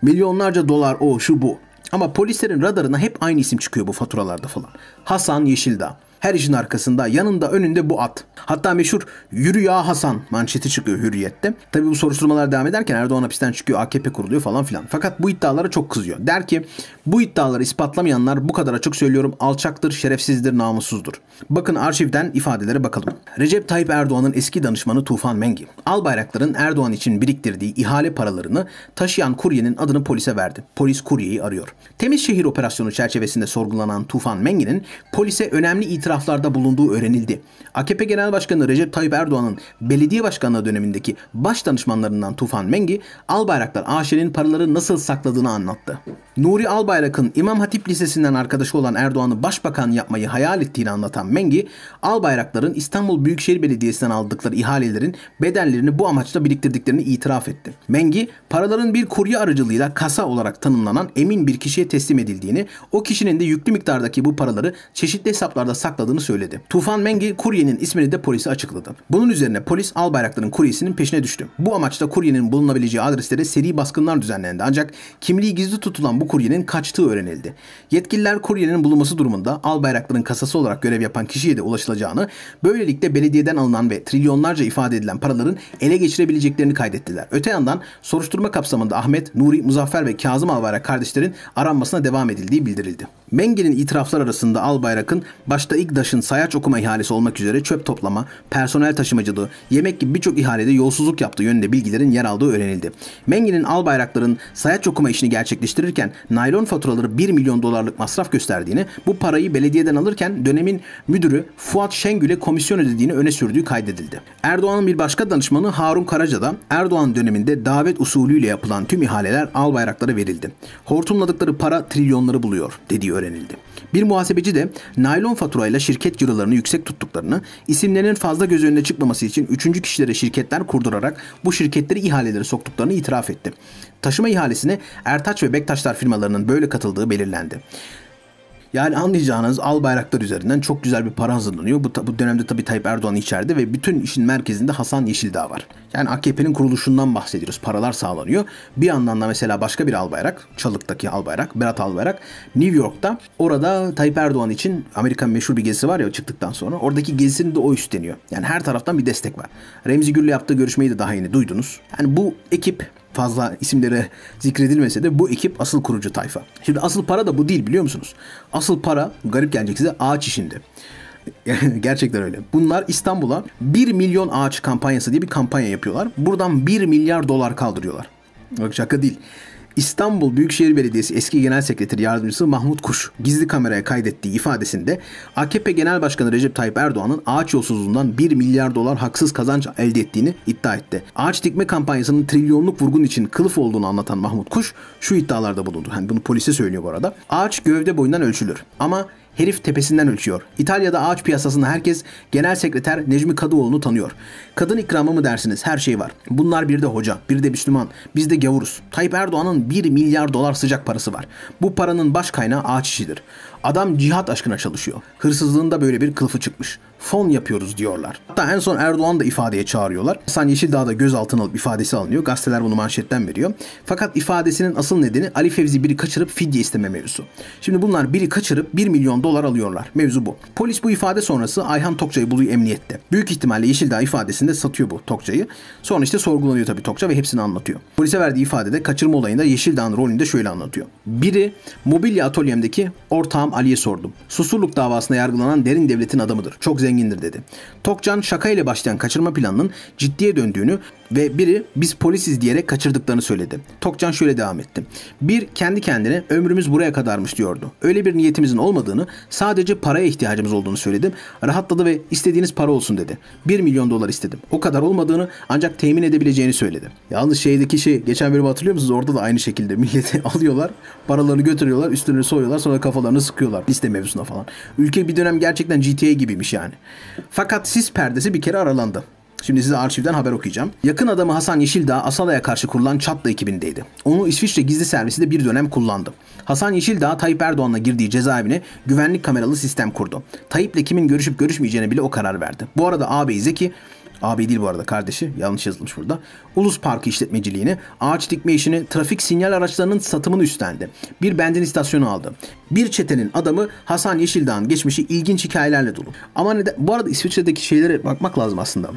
[SPEAKER 1] Milyonlarca dolar o şu bu. Ama polislerin radarına hep aynı isim çıkıyor bu faturalarda falan. Hasan Yeşildağ. Her işin arkasında yanında önünde bu at. Hatta meşhur Yürü ya Hasan manşeti çıkıyor hürriyette. Tabi bu soruşturmalar devam ederken Erdoğan hapisten çıkıyor AKP kuruluyor falan filan. Fakat bu iddialara çok kızıyor. Der ki bu iddiaları ispatlamayanlar bu kadar açık söylüyorum alçaktır, şerefsizdir, namussuzdur. Bakın arşivden ifadelere bakalım. Recep Tayyip Erdoğan'ın eski danışmanı Tufan Mengi, Al Bayrakların Erdoğan için biriktirdiği ihale paralarını taşıyan kuryenin adını polise verdi. Polis kuryeyi arıyor. Temiz şehir operasyonu çerçevesinde sorgulanan Tufan Mengi'nin polise önemli itirazlarını itiraflarda bulunduğu öğrenildi. AKP Genel Başkanı Recep Tayyip Erdoğan'ın belediye başkanlığı dönemindeki baş danışmanlarından Tufan Mengi, Albayraklar AŞ'nin paraları nasıl sakladığını anlattı. Nuri Albayrak'ın İmam Hatip Lisesi'nden arkadaşı olan Erdoğan'ı başbakan yapmayı hayal ettiğini anlatan Mengi, Albayrakların İstanbul Büyükşehir Belediyesi'nden aldıkları ihalelerin bedellerini bu amaçla biriktirdiklerini itiraf etti. Mengi, paraların bir kurye aracılığıyla kasa olarak tanımlanan emin bir kişiye teslim edildiğini, o kişinin de yüklü miktardaki bu paraları çeşitli hesaplarda sakladığı sakladığını söyledi. Tufan Mengi kuryenin ismini de polise açıkladı. Bunun üzerine polis Albayraktar'ın kuryesinin peşine düştü. Bu amaçla kuryenin bulunabileceği adreslere seri baskınlar düzenlendi ancak kimliği gizli tutulan bu kuryenin kaçtığı öğrenildi. Yetkililer kuryenin bulunması durumunda Albayraktar'ın kasası olarak görev yapan kişiye de ulaşılacağını, böylelikle belediyeden alınan ve trilyonlarca ifade edilen paraların ele geçirebileceklerini kaydettiler. Öte yandan soruşturma kapsamında Ahmet, Nuri, Muzaffer ve Kazım Albayrak kardeşlerin aranmasına devam edildiği bildirildi. Mengi'nin itiraflar arasında Albayrak'ın başta ilk İGDAŞ'ın sayaç okuma ihalesi olmak üzere çöp toplama, personel taşımacılığı, yemek gibi birçok ihalede yolsuzluk yaptığı yönünde bilgilerin yer aldığı öğrenildi. Mengi'nin Albayraklar'ın sayaç okuma işini gerçekleştirirken naylon faturaları 1 milyon dolarlık masraf gösterdiğini, bu parayı belediyeden alırken dönemin müdürü Fuat Şengül'e komisyon ödediğini öne sürdüğü kaydedildi. Erdoğan'ın bir başka danışmanı Harun Karaca da Erdoğan döneminde davet usulüyle yapılan tüm ihaleler Albayraklara verildi. Hortumladıkları para trilyonları buluyor dediği öğrenildi. Bir muhasebeci de naylon faturayla şirket cirolarını yüksek tuttuklarını, isimlerinin fazla göz önüne çıkmaması için üçüncü kişilere şirketler kurdurarak bu şirketleri ihalelere soktuklarını itiraf etti. Taşıma ihalesine Ertaç ve Bektaşlar firmalarının böyle katıldığı belirlendi. Yani anlayacağınız al bayraklar üzerinden çok güzel bir para hazırlanıyor. Bu, bu dönemde tabii Tayyip Erdoğan içeride ve bütün işin merkezinde Hasan Yeşildağ var. Yani AKP'nin kuruluşundan bahsediyoruz. Paralar sağlanıyor. Bir yandan da mesela başka bir al bayrak, Çalık'taki al bayrak, Berat al bayrak, New York'ta orada Tayyip Erdoğan için Amerika'nın meşhur bir gezisi var ya çıktıktan sonra. Oradaki gezisini de o üstleniyor. Yani her taraftan bir destek var. Remzi Gül'le yaptığı görüşmeyi de daha yeni duydunuz. Yani bu ekip fazla isimlere zikredilmese de bu ekip asıl kurucu tayfa. Şimdi asıl para da bu değil biliyor musunuz? Asıl para garip gelecek size ağaç işinde. <laughs> Gerçekten öyle. Bunlar İstanbul'a 1 milyon ağaç kampanyası diye bir kampanya yapıyorlar. Buradan 1 milyar dolar kaldırıyorlar. Bak şaka değil. İstanbul Büyükşehir Belediyesi eski Genel Sekreteri Yardımcısı Mahmut Kuş gizli kameraya kaydettiği ifadesinde AKP Genel Başkanı Recep Tayyip Erdoğan'ın ağaç yolsuzluğundan 1 milyar dolar haksız kazanç elde ettiğini iddia etti. Ağaç dikme kampanyasının trilyonluk vurgun için kılıf olduğunu anlatan Mahmut Kuş şu iddialarda bulundu. Hani bunu polise söylüyor bu arada. Ağaç gövde boyundan ölçülür ama herif tepesinden ölçüyor. İtalya'da ağaç piyasasında herkes genel sekreter Necmi Kadıoğlu'nu tanıyor. Kadın ikramı mı dersiniz her şey var. Bunlar bir de hoca, bir de Müslüman, biz de gavuruz. Tayyip Erdoğan'ın 1 milyar dolar sıcak parası var. Bu paranın baş kaynağı ağaç işidir. Adam cihat aşkına çalışıyor. Hırsızlığında böyle bir kılıfı çıkmış. Fon yapıyoruz diyorlar. Hatta en son Erdoğan da ifadeye çağırıyorlar. Hasan Yeşildağ da gözaltına alıp ifadesi alınıyor. Gazeteler bunu manşetten veriyor. Fakat ifadesinin asıl nedeni Ali Fevzi biri kaçırıp fidye isteme mevzusu. Şimdi bunlar biri kaçırıp 1 milyon dolar alıyorlar. Mevzu bu. Polis bu ifade sonrası Ayhan Tokça'yı buluyor emniyette. Büyük ihtimalle Yeşildağ ifadesinde satıyor bu Tokça'yı. Sonra işte sorgulanıyor tabii Tokça ve hepsini anlatıyor. Polise verdiği ifadede kaçırma olayında Yeşildağ'ın rolünü de şöyle anlatıyor. Biri mobilya atölyemdeki ortağım Ali'ye sordum. Susurluk davasında yargılanan derin devletin adamıdır. Çok zengindir dedi. Tokcan şakayla başlayan kaçırma planının ciddiye döndüğünü ve biri biz polisiz diyerek kaçırdıklarını söyledi. Tokcan şöyle devam etti. Bir kendi kendine ömrümüz buraya kadarmış diyordu. Öyle bir niyetimizin olmadığını sadece paraya ihtiyacımız olduğunu söyledim. Rahatladı ve istediğiniz para olsun dedi. 1 milyon dolar istedim. O kadar olmadığını ancak temin edebileceğini söyledi. Yalnız şeydeki şey geçen bölümü hatırlıyor musunuz? Orada da aynı şekilde <laughs> milleti alıyorlar. Paralarını götürüyorlar. Üstlerini soyuyorlar. Sonra kafalarını sıkıyorlar. Liste mevzusuna falan. Ülke bir dönem gerçekten GTA gibiymiş yani. Fakat sis perdesi bir kere aralandı. Şimdi size arşivden haber okuyacağım. Yakın adamı Hasan Yeşildağ Asala'ya karşı kurulan Çatla ekibindeydi. Onu İsviçre gizli servisi de bir dönem kullandı. Hasan Yeşildağ Tayyip Erdoğan'la girdiği cezaevine güvenlik kameralı sistem kurdu. Tayyip'le kimin görüşüp görüşmeyeceğine bile o karar verdi. Bu arada ağabeyi Zeki Abi değil bu arada kardeşi yanlış yazılmış burada. Ulus Parkı işletmeciliğini, ağaç dikme işini, trafik sinyal araçlarının satımını üstlendi. Bir benzin istasyonu aldı. Bir çetenin adamı Hasan Yeşildağ'ın geçmişi ilginç hikayelerle dolu. Ama neden? bu arada İsviçre'deki şeylere bakmak lazım aslında.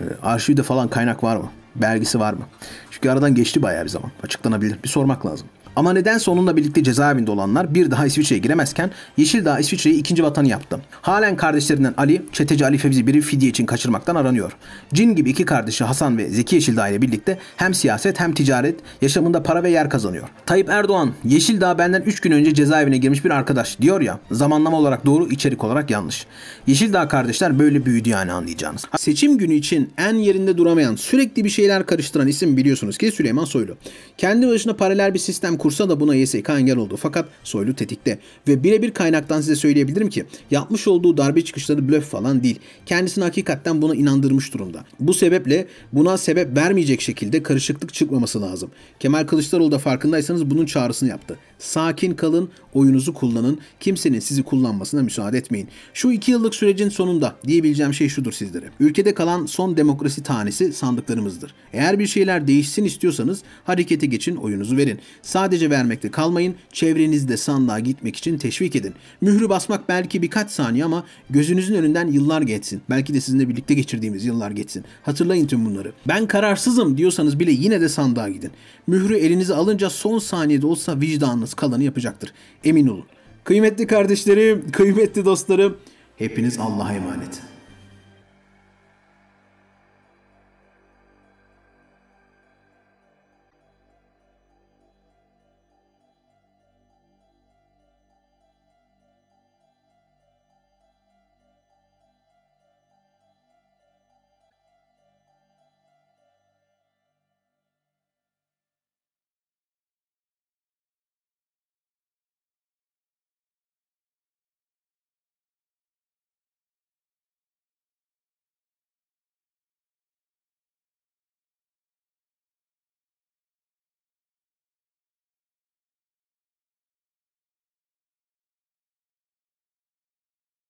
[SPEAKER 1] Ee, arşivde falan kaynak var mı? Belgesi var mı? Çünkü aradan geçti bayağı bir zaman. Açıklanabilir. Bir sormak lazım. Ama neden onunla birlikte cezaevinde olanlar bir daha İsviçre'ye giremezken Yeşildağ İsviçre'yi ikinci vatanı yaptı. Halen kardeşlerinden Ali, çeteci Ali Fevzi biri fidye için kaçırmaktan aranıyor. Cin gibi iki kardeşi Hasan ve Zeki Yeşildağ ile birlikte hem siyaset hem ticaret, yaşamında para ve yer kazanıyor. Tayyip Erdoğan, Yeşildağ benden 3 gün önce cezaevine girmiş bir arkadaş diyor ya, zamanlama olarak doğru, içerik olarak yanlış. Yeşildağ kardeşler böyle büyüdü yani anlayacağınız. Seçim günü için en yerinde duramayan, sürekli bir şeyler karıştıran isim biliyorsunuz ki Süleyman Soylu. Kendi başına paralel bir sistem kursa da buna YSK engel oldu. Fakat Soylu tetikte. Ve birebir kaynaktan size söyleyebilirim ki yapmış olduğu darbe çıkışları blöf falan değil. Kendisini hakikatten buna inandırmış durumda. Bu sebeple buna sebep vermeyecek şekilde karışıklık çıkmaması lazım. Kemal Kılıçdaroğlu da farkındaysanız bunun çağrısını yaptı. Sakin kalın, oyunuzu kullanın, kimsenin sizi kullanmasına müsaade etmeyin. Şu iki yıllık sürecin sonunda diyebileceğim şey şudur sizlere. Ülkede kalan son demokrasi tanesi sandıklarımızdır. Eğer bir şeyler değişsin istiyorsanız harekete geçin, oyunuzu verin. Sadece vermekte kalmayın, çevrenizde sandığa gitmek için teşvik edin. Mührü basmak belki birkaç saniye ama gözünüzün önünden yıllar geçsin. Belki de sizinle birlikte geçirdiğimiz yıllar geçsin. Hatırlayın tüm bunları. Ben kararsızım diyorsanız bile yine de sandığa gidin. Mührü elinize alınca son saniyede olsa vicdanınız kalanı yapacaktır. Emin olun. Kıymetli kardeşlerim, kıymetli dostlarım, hepiniz Allah'a emanet.